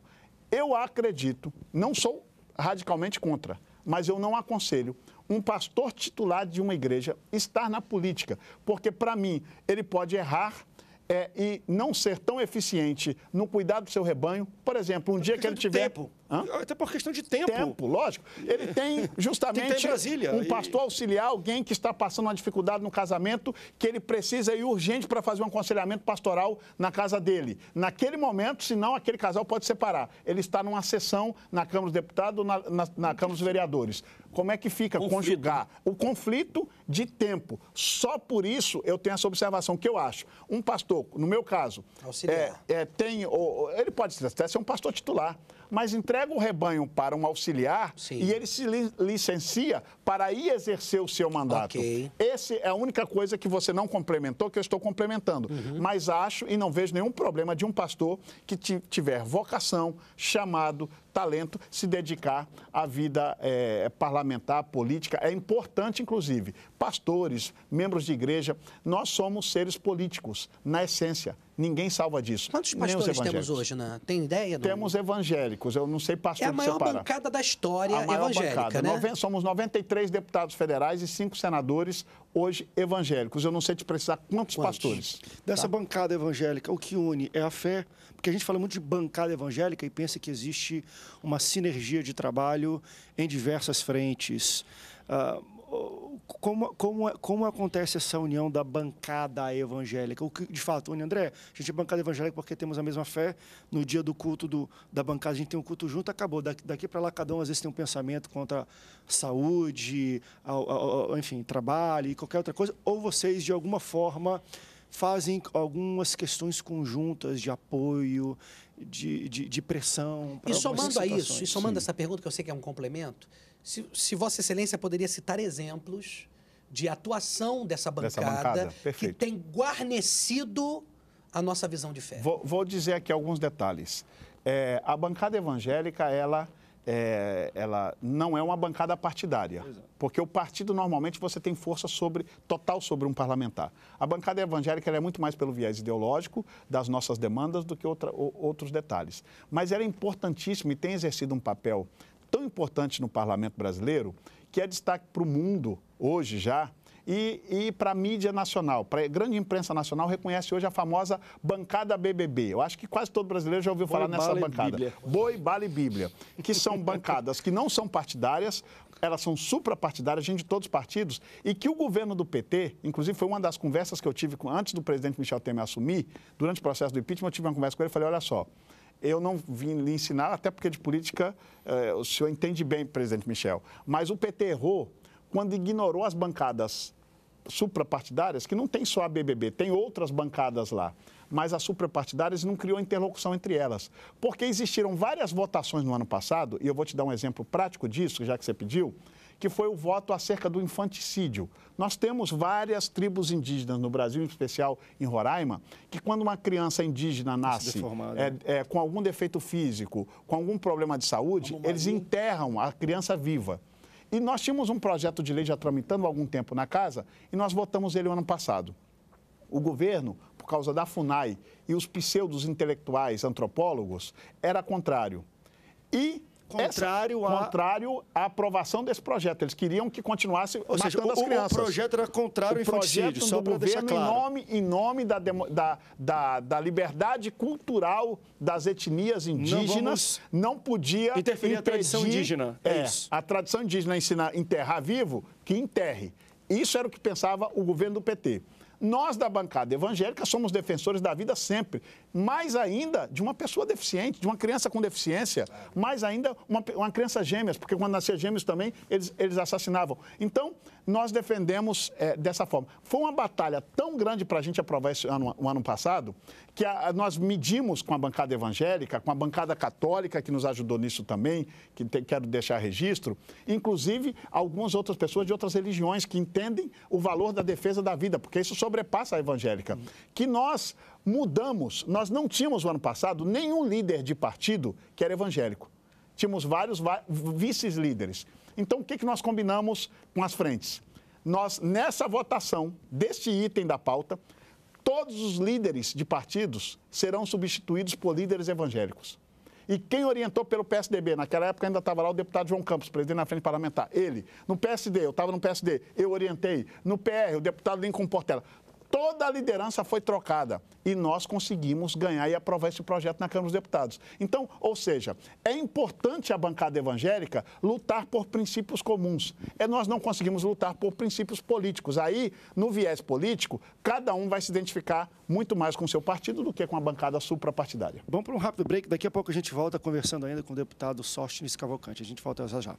Eu acredito, não sou radicalmente contra, mas eu não aconselho um pastor titular de uma igreja estar na política, porque para mim ele pode errar é, e não ser tão eficiente no cuidado do seu rebanho, por exemplo, um tá dia que ele tiver. Tempo. Hã? Até por questão de tempo. Tempo, lógico. Ele é. tem justamente tem Brasília, um pastor e... auxiliar, alguém que está passando uma dificuldade no casamento, que ele precisa ir urgente para fazer um aconselhamento pastoral na casa dele. Naquele momento, senão aquele casal pode separar. Ele está numa sessão na Câmara dos Deputados ou na, na, na Câmara dos Vereadores. Como é que fica conflito. conjugar né? o conflito de tempo? Só por isso eu tenho essa observação que eu acho. Um pastor, no meu caso, é, é, tem, ou, ele pode até ser um pastor titular mas entrega o rebanho para um auxiliar Sim. e ele se li licencia para ir exercer o seu mandato. Okay. Essa é a única coisa que você não complementou, que eu estou complementando. Uhum. Mas acho e não vejo nenhum problema de um pastor que tiver vocação, chamado, talento, se dedicar à vida é, parlamentar, política. É importante, inclusive, pastores, membros de igreja, nós somos seres políticos, na essência. Ninguém salva disso. Quantos pastores temos hoje, né? Tem ideia? Do... Temos evangélicos, eu não sei pastor É a maior bancada da história a maior evangélica, bancada. né? Noven... Somos 93 deputados federais e cinco senadores hoje evangélicos. Eu não sei te precisar quantos, quantos? pastores. Dessa tá? bancada evangélica, o que une é a fé, porque a gente fala muito de bancada evangélica e pensa que existe uma sinergia de trabalho em diversas frentes. Uh, como, como, como acontece essa união da bancada evangélica? O que de fato une, André? A gente é bancada evangélica porque temos a mesma fé. No dia do culto do, da bancada, a gente tem um culto junto, acabou. Daqui, daqui para lá, cada um às vezes tem um pensamento contra saúde, ao, ao, ao, enfim, trabalho e qualquer outra coisa. Ou vocês, de alguma forma, fazem algumas questões conjuntas de apoio, de, de, de pressão. E somando a isso, e somando Sim. essa pergunta, que eu sei que é um complemento, se, se Vossa Excelência poderia citar exemplos de atuação dessa bancada, dessa bancada? que tem guarnecido a nossa visão de fé. Vou, vou dizer aqui alguns detalhes. É, a bancada evangélica, ela é, ela não é uma bancada partidária. É. Porque o partido, normalmente, você tem força sobre, total sobre um parlamentar. A bancada evangélica é muito mais pelo viés ideológico das nossas demandas do que outra, ou, outros detalhes. Mas ela é importantíssima e tem exercido um papel tão importante no parlamento brasileiro que é destaque para o mundo, hoje já, e, e para a mídia nacional. Para a grande imprensa nacional reconhece hoje a famosa bancada BBB. Eu acho que quase todo brasileiro já ouviu Boi, falar nessa bancada. Bíblia. Boi, bala e Bíblia. Que são bancadas que não são partidárias, elas são suprapartidárias, gente de todos os partidos, e que o governo do PT, inclusive foi uma das conversas que eu tive com, antes do presidente Michel Temer assumir, durante o processo do impeachment, eu tive uma conversa com ele e falei, olha só, eu não vim lhe ensinar, até porque de política eh, o senhor entende bem, presidente Michel, mas o PT errou quando ignorou as bancadas suprapartidárias, que não tem só a BBB, tem outras bancadas lá, mas as suprapartidárias não criou interlocução entre elas. Porque existiram várias votações no ano passado, e eu vou te dar um exemplo prático disso, já que você pediu, que foi o voto acerca do infanticídio. Nós temos várias tribos indígenas no Brasil, em especial em Roraima, que quando uma criança indígena nasce é, né? é, com algum defeito físico, com algum problema de saúde, eles enterram a criança viva. E nós tínhamos um projeto de lei já tramitando há algum tempo na casa e nós votamos ele o ano passado. O governo, por causa da FUNAI e os pseudos intelectuais antropólogos, era contrário. E Contrário, Essa, a... contrário à aprovação desse projeto. Eles queriam que continuasse Ou seja, o, as crianças. O projeto era contrário ao infanticídio, só para deixar claro. Em nome, em nome da, da, da, da liberdade cultural das etnias indígenas, não, não podia interferir impedir, a tradição indígena. É, é isso. A tradição indígena ensinar enterrar vivo, que enterre. Isso era o que pensava o governo do PT. Nós da bancada evangélica somos defensores da vida sempre, mais ainda de uma pessoa deficiente, de uma criança com deficiência, mais ainda uma, uma criança gêmeas, porque quando nascia gêmeos também eles, eles assassinavam. Então, nós defendemos é, dessa forma. Foi uma batalha tão grande para a gente aprovar esse ano, o um ano passado, que a, a, nós medimos com a bancada evangélica, com a bancada católica, que nos ajudou nisso também, que te, quero deixar registro, inclusive algumas outras pessoas de outras religiões que entendem o valor da defesa da vida, porque isso só sobrepassa a evangélica, que nós mudamos, nós não tínhamos no ano passado nenhum líder de partido que era evangélico. Tínhamos vários vices-líderes. Então, o que, que nós combinamos com as frentes? Nós, nessa votação deste item da pauta, todos os líderes de partidos serão substituídos por líderes evangélicos. E quem orientou pelo PSDB, naquela época ainda estava lá o deputado João Campos, presidente da frente parlamentar, ele. No PSD, eu estava no PSD, eu orientei. No PR, o deputado Lincoln Portela toda a liderança foi trocada e nós conseguimos ganhar e aprovar esse projeto na Câmara dos Deputados. Então, ou seja, é importante a bancada evangélica lutar por princípios comuns. É nós não conseguimos lutar por princípios políticos. Aí, no viés político, cada um vai se identificar muito mais com o seu partido do que com a bancada suprapartidária. Vamos para um rápido break. Daqui a pouco a gente volta conversando ainda com o deputado Sóstenes Cavalcante. A gente volta já já.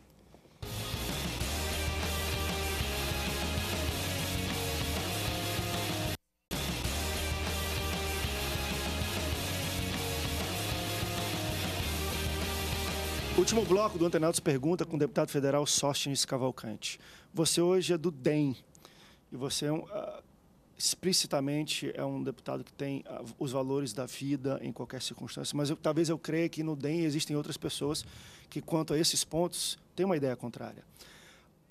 Último bloco do Antenautas Pergunta com o deputado federal Sóstenes Cavalcante. Você hoje é do DEM e você é um, uh, explicitamente é um deputado que tem uh, os valores da vida em qualquer circunstância, mas eu, talvez eu creia que no DEM existem outras pessoas que, quanto a esses pontos, têm uma ideia contrária.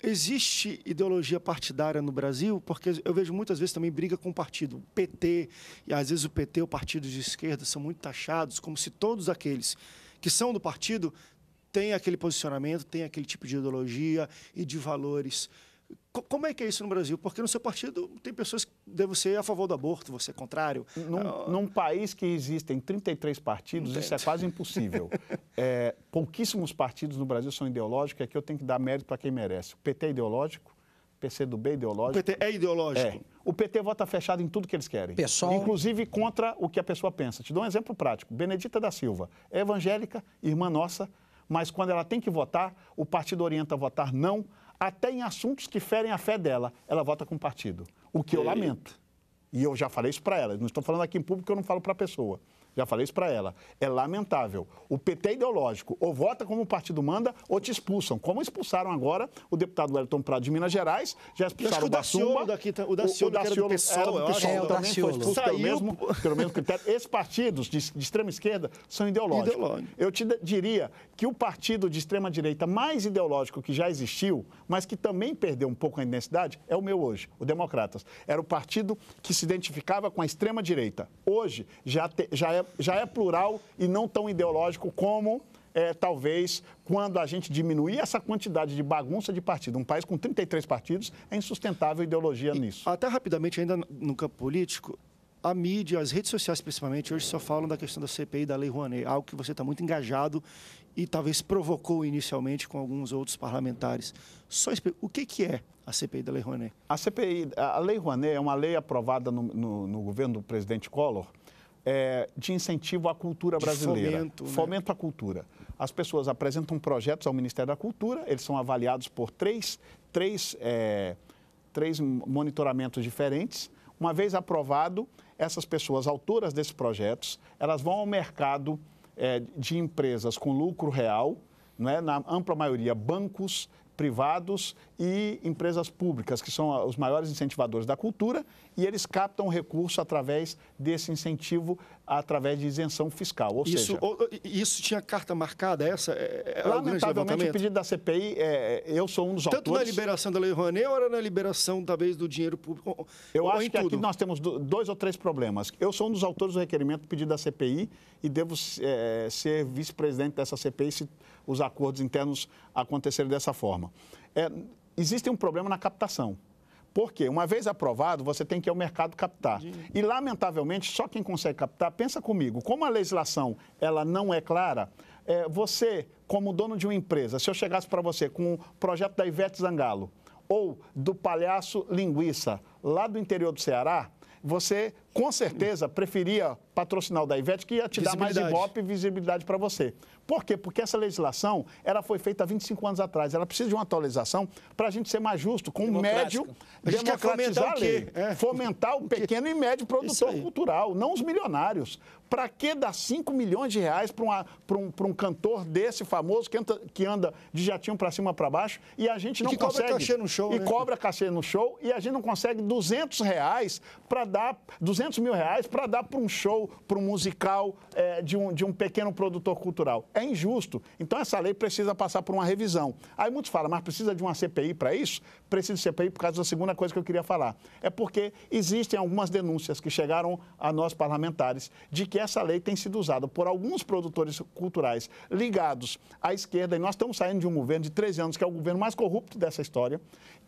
Existe ideologia partidária no Brasil? Porque eu vejo muitas vezes também briga com o partido. O PT, e às vezes o PT, o partido de esquerda, são muito taxados, como se todos aqueles que são do partido tem aquele posicionamento, tem aquele tipo de ideologia e de valores. Como é que é isso no Brasil? Porque no seu partido tem pessoas que devem ser a favor do aborto, você é contrário. Num, uh... num país que existem 33 partidos, Entendo. isso é quase impossível. é, pouquíssimos partidos no Brasil são ideológicos, é e aqui eu tenho que dar mérito para quem merece. O PT é ideológico, PC do B é ideológico. O PT é ideológico. É. O PT vota fechado em tudo que eles querem. Pessoal... Inclusive contra o que a pessoa pensa. Te dou um exemplo prático. Benedita da Silva, evangélica, irmã nossa, mas quando ela tem que votar, o partido orienta a votar não, até em assuntos que ferem a fé dela, ela vota com o partido. O que eu lamento. E eu já falei isso para ela. Não estou falando aqui em público, eu não falo para a pessoa. Já falei isso para ela. É lamentável. O PT é ideológico. Ou vota como o partido manda ou te expulsam. Como expulsaram agora o deputado Wellington Prado de Minas Gerais, já expulsaram o Daciolo. Daqui, o tá- Daciolo, o, o Daciolo o era do PSOL, o é, também foi Saiu... pelo, mesmo, pelo mesmo critério. Esses partidos de, de extrema esquerda são ideológicos. Ideológico. Eu te diria que o partido de extrema direita mais ideológico que já existiu, mas que também perdeu um pouco a intensidade, é o meu hoje, o Democratas. Era o partido que se identificava com a extrema direita. Hoje já, te, já é já é plural e não tão ideológico como é, talvez quando a gente diminuir essa quantidade de bagunça de partido, um país com 33 partidos, é insustentável a ideologia e, nisso. Até rapidamente, ainda no campo político, a mídia, as redes sociais principalmente, hoje só falam da questão da CPI da Lei Rouanet, algo que você está muito engajado e talvez provocou inicialmente com alguns outros parlamentares. Só o que, que é a CPI da Lei Rouanet? A CPI, a Lei Rouanet é uma lei aprovada no, no, no governo do presidente Collor, é, de incentivo à cultura brasileira. De fomento. Né? à cultura. As pessoas apresentam projetos ao Ministério da Cultura, eles são avaliados por três, três, é, três monitoramentos diferentes. Uma vez aprovado, essas pessoas autoras desses projetos, elas vão ao mercado é, de empresas com lucro real, não é? na ampla maioria bancos, privados e empresas públicas, que são os maiores incentivadores da cultura, e eles captam recurso através desse incentivo através de isenção fiscal. Ou isso, seja, ou, isso tinha carta marcada, é essa? É, é lamentavelmente, o, pedido da CPI, é, é, eu sou um dos Tanto autores. Tanto na liberação da Lei Rouanet, ou na liberação, talvez, do dinheiro público? Eu acho que tudo. aqui nós temos dois ou três problemas. Eu sou um dos autores do requerimento do pedido da CPI e devo é, ser vice-presidente dessa CPI se os acordos internos acontecerem dessa forma. É, existe um problema na captação. Porque uma vez aprovado, você tem que ir ao mercado captar. E lamentavelmente, só quem consegue captar, pensa comigo, como a legislação ela não é clara, é, você, como dono de uma empresa, se eu chegasse para você com o um projeto da Ivete Zangalo ou do palhaço Linguiça, lá do interior do Ceará, você com certeza preferia patrocinar o da Ivete, que ia te dar mais ibope e visibilidade para você. Por quê? Porque essa legislação ela foi feita há 25 anos atrás. Ela precisa de uma atualização para a gente ser mais justo com o médio a democratizar a lei. É. Fomentar o pequeno e médio produtor cultural, não os milionários. Para que dar 5 milhões de reais para um, pra um cantor desse famoso que, entra, que anda de jatinho para cima para baixo e a gente não e consegue. Cobra cachê no show. E né? cobra cachê no show e a gente não consegue 200 reais para dar, 200 mil reais para dar para um show, para um musical é, de, um, de um pequeno produtor cultural. É injusto. Então essa lei precisa passar por uma revisão. Aí muitos falam, mas precisa de uma CPI para isso? Precisa de CPI por causa da segunda coisa que eu queria falar. É porque existem algumas denúncias que chegaram a nós parlamentares de que que essa lei tem sido usada por alguns produtores culturais ligados à esquerda, e nós estamos saindo de um governo de 13 anos, que é o governo mais corrupto dessa história,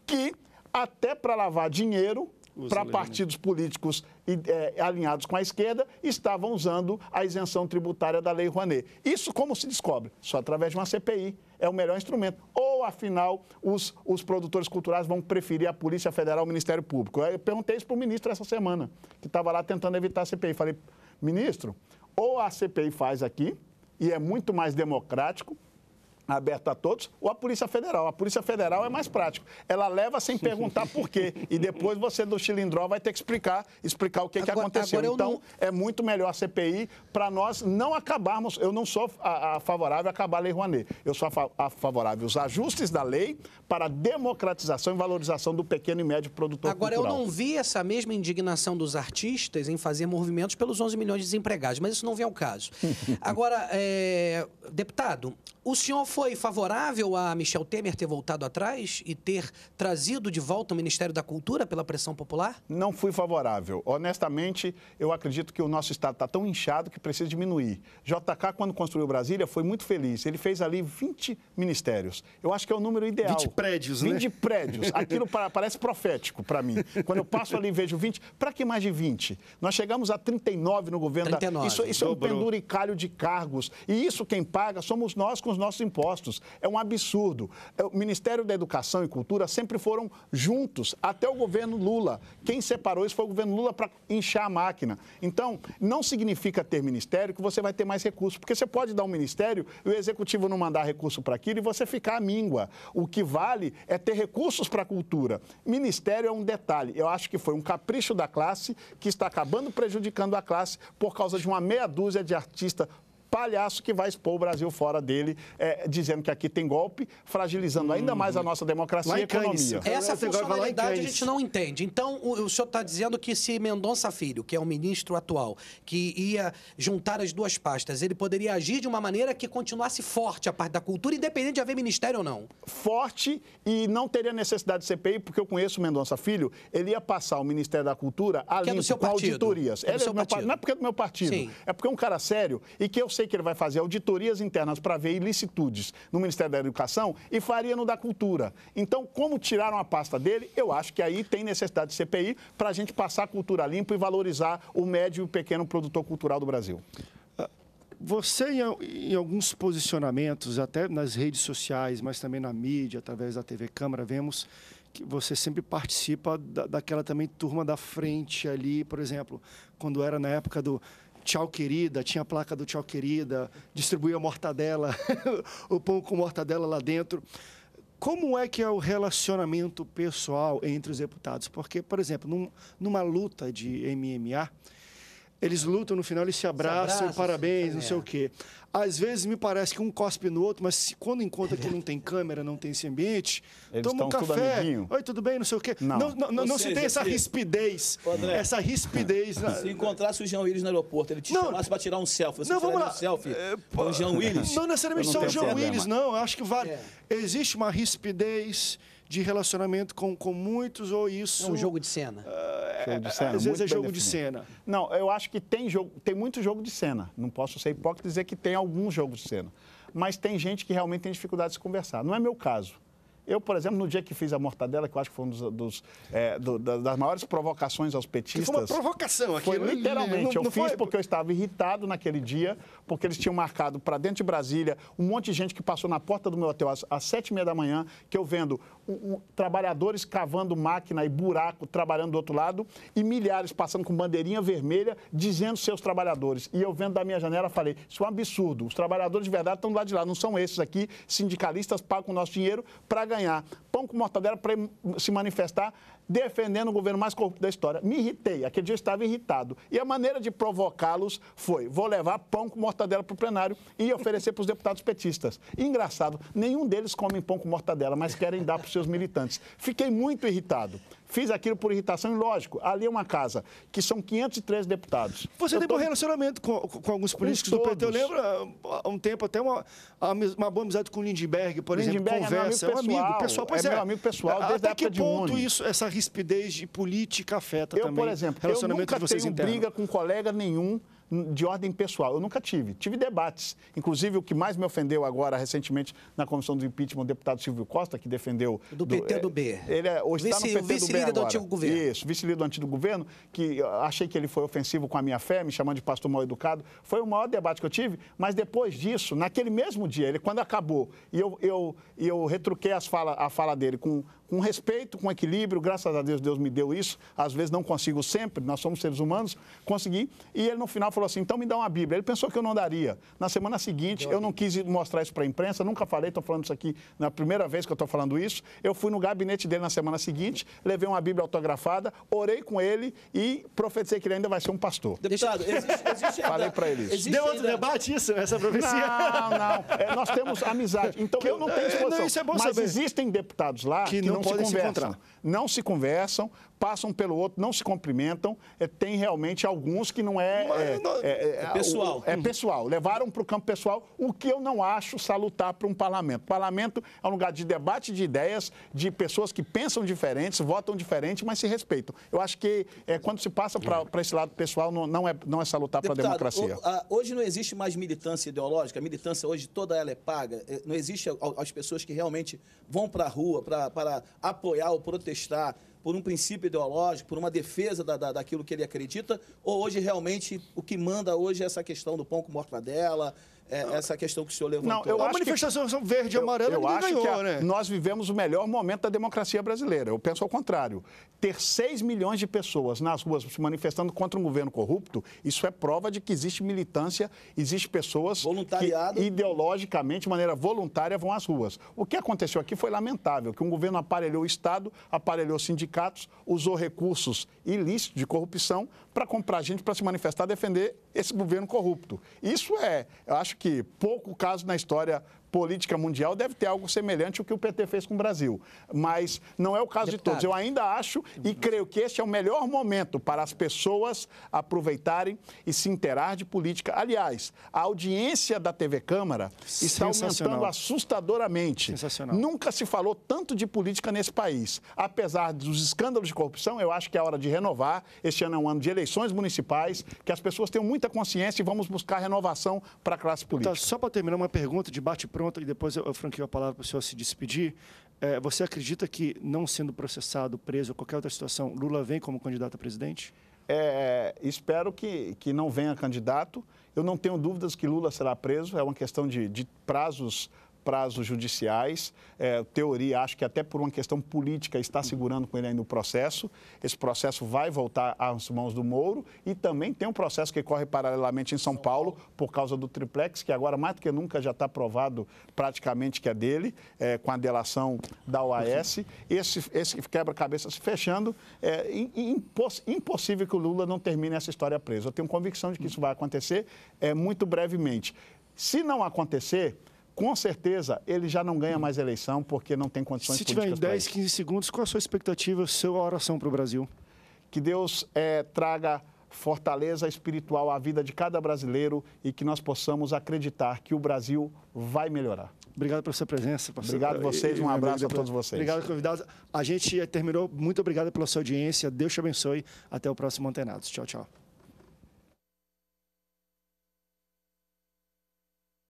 que até para lavar dinheiro para né? partidos políticos é, alinhados com a esquerda estavam usando a isenção tributária da Lei Rouanet. Isso como se descobre? Só através de uma CPI. É o melhor instrumento. Ou, afinal, os, os produtores culturais vão preferir a Polícia Federal ao Ministério Público? Eu perguntei isso para o ministro essa semana, que estava lá tentando evitar a CPI. Falei, Ministro, ou a CPI faz aqui, e é muito mais democrático, aberta a todos, ou a Polícia Federal. A Polícia Federal é mais prático. Ela leva sem perguntar por quê. E depois você do Chilindró vai ter que explicar, explicar o que, agora, que aconteceu. Então, não... é muito melhor a CPI para nós não acabarmos. Eu não sou a, a favorável a acabar a Lei Rouanet. Eu sou a, a favorável os ajustes da lei para a democratização e valorização do pequeno e médio produtor Agora, cultural. eu não vi essa mesma indignação dos artistas em fazer movimentos pelos 11 milhões de desempregados, mas isso não vem ao caso. Agora, é... deputado, o senhor foi foi favorável a Michel Temer ter voltado atrás e ter trazido de volta o Ministério da Cultura pela pressão popular? Não fui favorável. Honestamente, eu acredito que o nosso Estado está tão inchado que precisa diminuir. JK, quando construiu Brasília, foi muito feliz. Ele fez ali 20 ministérios. Eu acho que é o número ideal. 20 prédios, 20 né? 20 prédios. Aquilo parece profético para mim. Quando eu passo ali e vejo 20, para que mais de 20? Nós chegamos a 39 no governo. 39. Da... Isso, isso é um penduricalho de cargos. E isso quem paga somos nós com os nossos impostos impostos é um absurdo. É, o Ministério da Educação e Cultura sempre foram juntos, até o governo Lula. Quem separou isso foi o governo Lula para inchar a máquina. Então, não significa ter ministério que você vai ter mais recursos, porque você pode dar um ministério e o executivo não mandar recurso para aquilo e você ficar à míngua. O que vale é ter recursos para a cultura. Ministério é um detalhe. Eu acho que foi um capricho da classe que está acabando prejudicando a classe por causa de uma meia dúzia de artistas palhaço que vai expor o Brasil fora dele, é, dizendo que aqui tem golpe, fragilizando ainda mais a uhum. nossa democracia e economia. Essa funcionalidade a gente não entende. Então, o, o senhor está dizendo que se Mendonça Filho, que é o ministro atual, que ia juntar as duas pastas, ele poderia agir de uma maneira que continuasse forte a parte da cultura, independente de haver ministério ou não? Forte e não teria necessidade de CPI, porque eu conheço o Mendonça Filho, ele ia passar o Ministério da Cultura a limpo, é com auditorias. É, é meu, não é porque é do meu partido, Sim. é porque é um cara sério e que eu sei que ele vai fazer auditorias internas para ver ilicitudes no Ministério da Educação e faria no da Cultura. Então, como tiraram a pasta dele, eu acho que aí tem necessidade de CPI para a gente passar a cultura limpa e valorizar o médio e o pequeno produtor cultural do Brasil. Ah, você, em, alguns posicionamentos, até nas redes sociais, mas também na mídia, através da TV Câmara, vemos que você sempre participa daquela também turma da frente ali, por exemplo, quando era na época do Tchau Querida, tinha a placa do Tchau Querida, distribuía mortadela, o pão com mortadela lá dentro. Como é que é o relacionamento pessoal entre os deputados? Porque, por exemplo, num, numa luta de MMA, eles lutam, no final eles se abraçam, se assim, parabéns, não é. sei o quê. Às vezes me parece que um cospe no outro, mas se, quando encontra que não tem câmera, não tem esse ambiente, Eles toma um café. Tudo Oi, tudo bem? Não sei o quê. Não, não, não, não, seja, se tem essa rispidez. André, essa rispidez. Na... Se encontrasse o Jean Willis no aeroporto, ele te não, chamasse para tirar um selfie. Você não, vamos lá. Um selfie é, com o Jean Willis? Não necessariamente só o Jean problema. Willis, não. Eu acho que vale. É. Existe uma rispidez de relacionamento com, com muitos ou isso. É um jogo de cena. Uh, jogo de cena. Às vezes é jogo definido. de cena. Não, eu acho que tem, jogo, tem muito jogo de cena. Não posso ser hipócrita e dizer que tem algum jogo de cena. Mas tem gente que realmente tem dificuldade de se conversar. Não é meu caso. Eu, por exemplo, no dia que fiz a mortadela, que eu acho que foi um dos, dos é, do, das maiores provocações aos petistas. Que foi uma provocação aqui. Foi né? literalmente. Não, não eu foi... fiz porque eu estava irritado naquele dia, porque eles tinham marcado para dentro de Brasília um monte de gente que passou na porta do meu hotel às, às sete e meia da manhã, que eu vendo um, um, trabalhadores cavando máquina e buraco, trabalhando do outro lado, e milhares passando com bandeirinha vermelha, dizendo seus trabalhadores. E eu vendo da minha janela, falei, isso é um absurdo. Os trabalhadores de verdade estão do lado de lá, não são esses aqui, sindicalistas pagam o nosso dinheiro para ganhar ganhar pão com mortadela para se manifestar defendendo o governo mais corrupto da história. Me irritei, aquele dia eu estava irritado. E a maneira de provocá-los foi: vou levar pão com mortadela para o plenário e oferecer para os deputados petistas. Engraçado, nenhum deles come pão com mortadela, mas querem dar para os seus militantes. Fiquei muito irritado. Fiz aquilo por irritação e, lógico, ali é uma casa que são 503 deputados. Você eu tem tô... bom relacionamento com, com alguns políticos com do PT. Eu lembro, há um tempo, até uma, uma boa amizade com o Lindbergh, por exemplo, conversa. É, meu amigo pessoal, é um amigo pessoal. Pois é, é meu amigo pessoal desde Até que ponto isso, essa rispidez de política afeta eu, também? Eu, por exemplo, eu nunca tenho briga com colega nenhum de ordem pessoal. Eu nunca tive. Tive debates. Inclusive, o que mais me ofendeu agora, recentemente, na comissão do impeachment, o deputado Silvio Costa, que defendeu. Do, do PT do B. Eh, ele é, hoje está no PT vice do B. Vice-líder do antigo governo. Isso, vice-líder do antigo governo, que achei que ele foi ofensivo com a minha fé, me chamando de pastor mal educado. Foi o maior debate que eu tive, mas depois disso, naquele mesmo dia, ele, quando acabou, e eu, eu, eu retruquei as fala, a fala dele com com respeito, com equilíbrio, graças a Deus, Deus me deu isso. Às vezes não consigo sempre, nós somos seres humanos, consegui. E ele no final falou assim: então me dá uma Bíblia. Ele pensou que eu não daria. Na semana seguinte, eu não quis mostrar isso para a imprensa, nunca falei, estou falando isso aqui na primeira vez que eu estou falando isso. Eu fui no gabinete dele na semana seguinte, levei uma Bíblia autografada, orei com ele e profetizei que ele ainda vai ser um pastor. Deputado, existe, existe Falei para ele isso. Deu outro ainda... debate isso, essa profecia? Não, não. É, nós temos amizade. Então eu não tenho é, disposição. Não, isso é bom mas saber. existem deputados lá que, que não não podem se, se encontrar não se conversam, passam pelo outro, não se cumprimentam. É, tem realmente alguns que não é. Mas, é, não, é, é, pessoal. é pessoal. É uhum. Levaram para o campo pessoal, o que eu não acho salutar para um parlamento. O parlamento é um lugar de debate de ideias, de pessoas que pensam diferentes, votam diferente, mas se respeitam. Eu acho que é, quando se passa para esse lado pessoal, não, não, é, não é salutar para a democracia. hoje não existe mais militância ideológica, a militância hoje toda ela é paga. É, não existe as pessoas que realmente vão para a rua para apoiar ou proteger por um princípio ideológico, por uma defesa da, da, daquilo que ele acredita, ou hoje realmente o que manda hoje é essa questão do pão com mortadela, é, essa questão que o senhor levantou. Não, eu é a manifestação que... verde e amarela eu, eu acho ganhou, que né? Nós vivemos o melhor momento da democracia brasileira. Eu penso ao contrário. Ter 6 milhões de pessoas nas ruas se manifestando contra um governo corrupto, isso é prova de que existe militância, existe pessoas que ideologicamente, de maneira voluntária, vão às ruas. O que aconteceu aqui foi lamentável, que um governo aparelhou o Estado, aparelhou sindicatos, usou recursos ilícitos de corrupção para comprar gente para se manifestar, defender esse governo corrupto. Isso é, eu acho que pouco caso na história política mundial deve ter algo semelhante ao que o PT fez com o Brasil. Mas não é o caso Deputado. de todos. Eu ainda acho e uhum. creio que este é o melhor momento para as pessoas aproveitarem e se interar de política. Aliás, a audiência da TV Câmara está aumentando assustadoramente. Nunca se falou tanto de política nesse país. Apesar dos escândalos de corrupção, eu acho que é hora de renovar. Este ano é um ano de eleições municipais, que as pessoas tenham muita consciência e vamos buscar renovação para a classe política. Então, só para terminar, uma pergunta de bate-pronto pronto e depois eu, eu franqueio a palavra para o senhor se despedir. É, você acredita que, não sendo processado, preso ou qualquer outra situação, Lula vem como candidato a presidente? É, é espero que, que não venha candidato. Eu não tenho dúvidas que Lula será preso, é uma questão de, de prazos prazos judiciais. É, teoria, acho que até por uma questão política, está segurando com ele ainda o processo. Esse processo vai voltar às mãos do Moro e também tem um processo que corre paralelamente em São Paulo por causa do triplex, que agora mais do que nunca já está provado praticamente que é dele, é, com a delação da OAS. Uhum. Esse, esse quebra-cabeça se fechando, é imposs, impossível que o Lula não termine essa história preso. Eu tenho convicção de que isso vai acontecer é, muito brevemente. Se não acontecer, com certeza ele já não ganha mais eleição porque não tem condições Se tiver em 10, 15 segundos, qual a sua expectativa, sua oração para o Brasil? Que Deus é, traga fortaleza espiritual à vida de cada brasileiro e que nós possamos acreditar que o Brasil vai melhorar. Obrigado pela sua presença, pastor. Obrigado a vocês, um abraço a todos vocês. Obrigado, convidados. A gente terminou. Muito obrigado pela sua audiência. Deus te abençoe. Até o próximo Antenados. Tchau, tchau.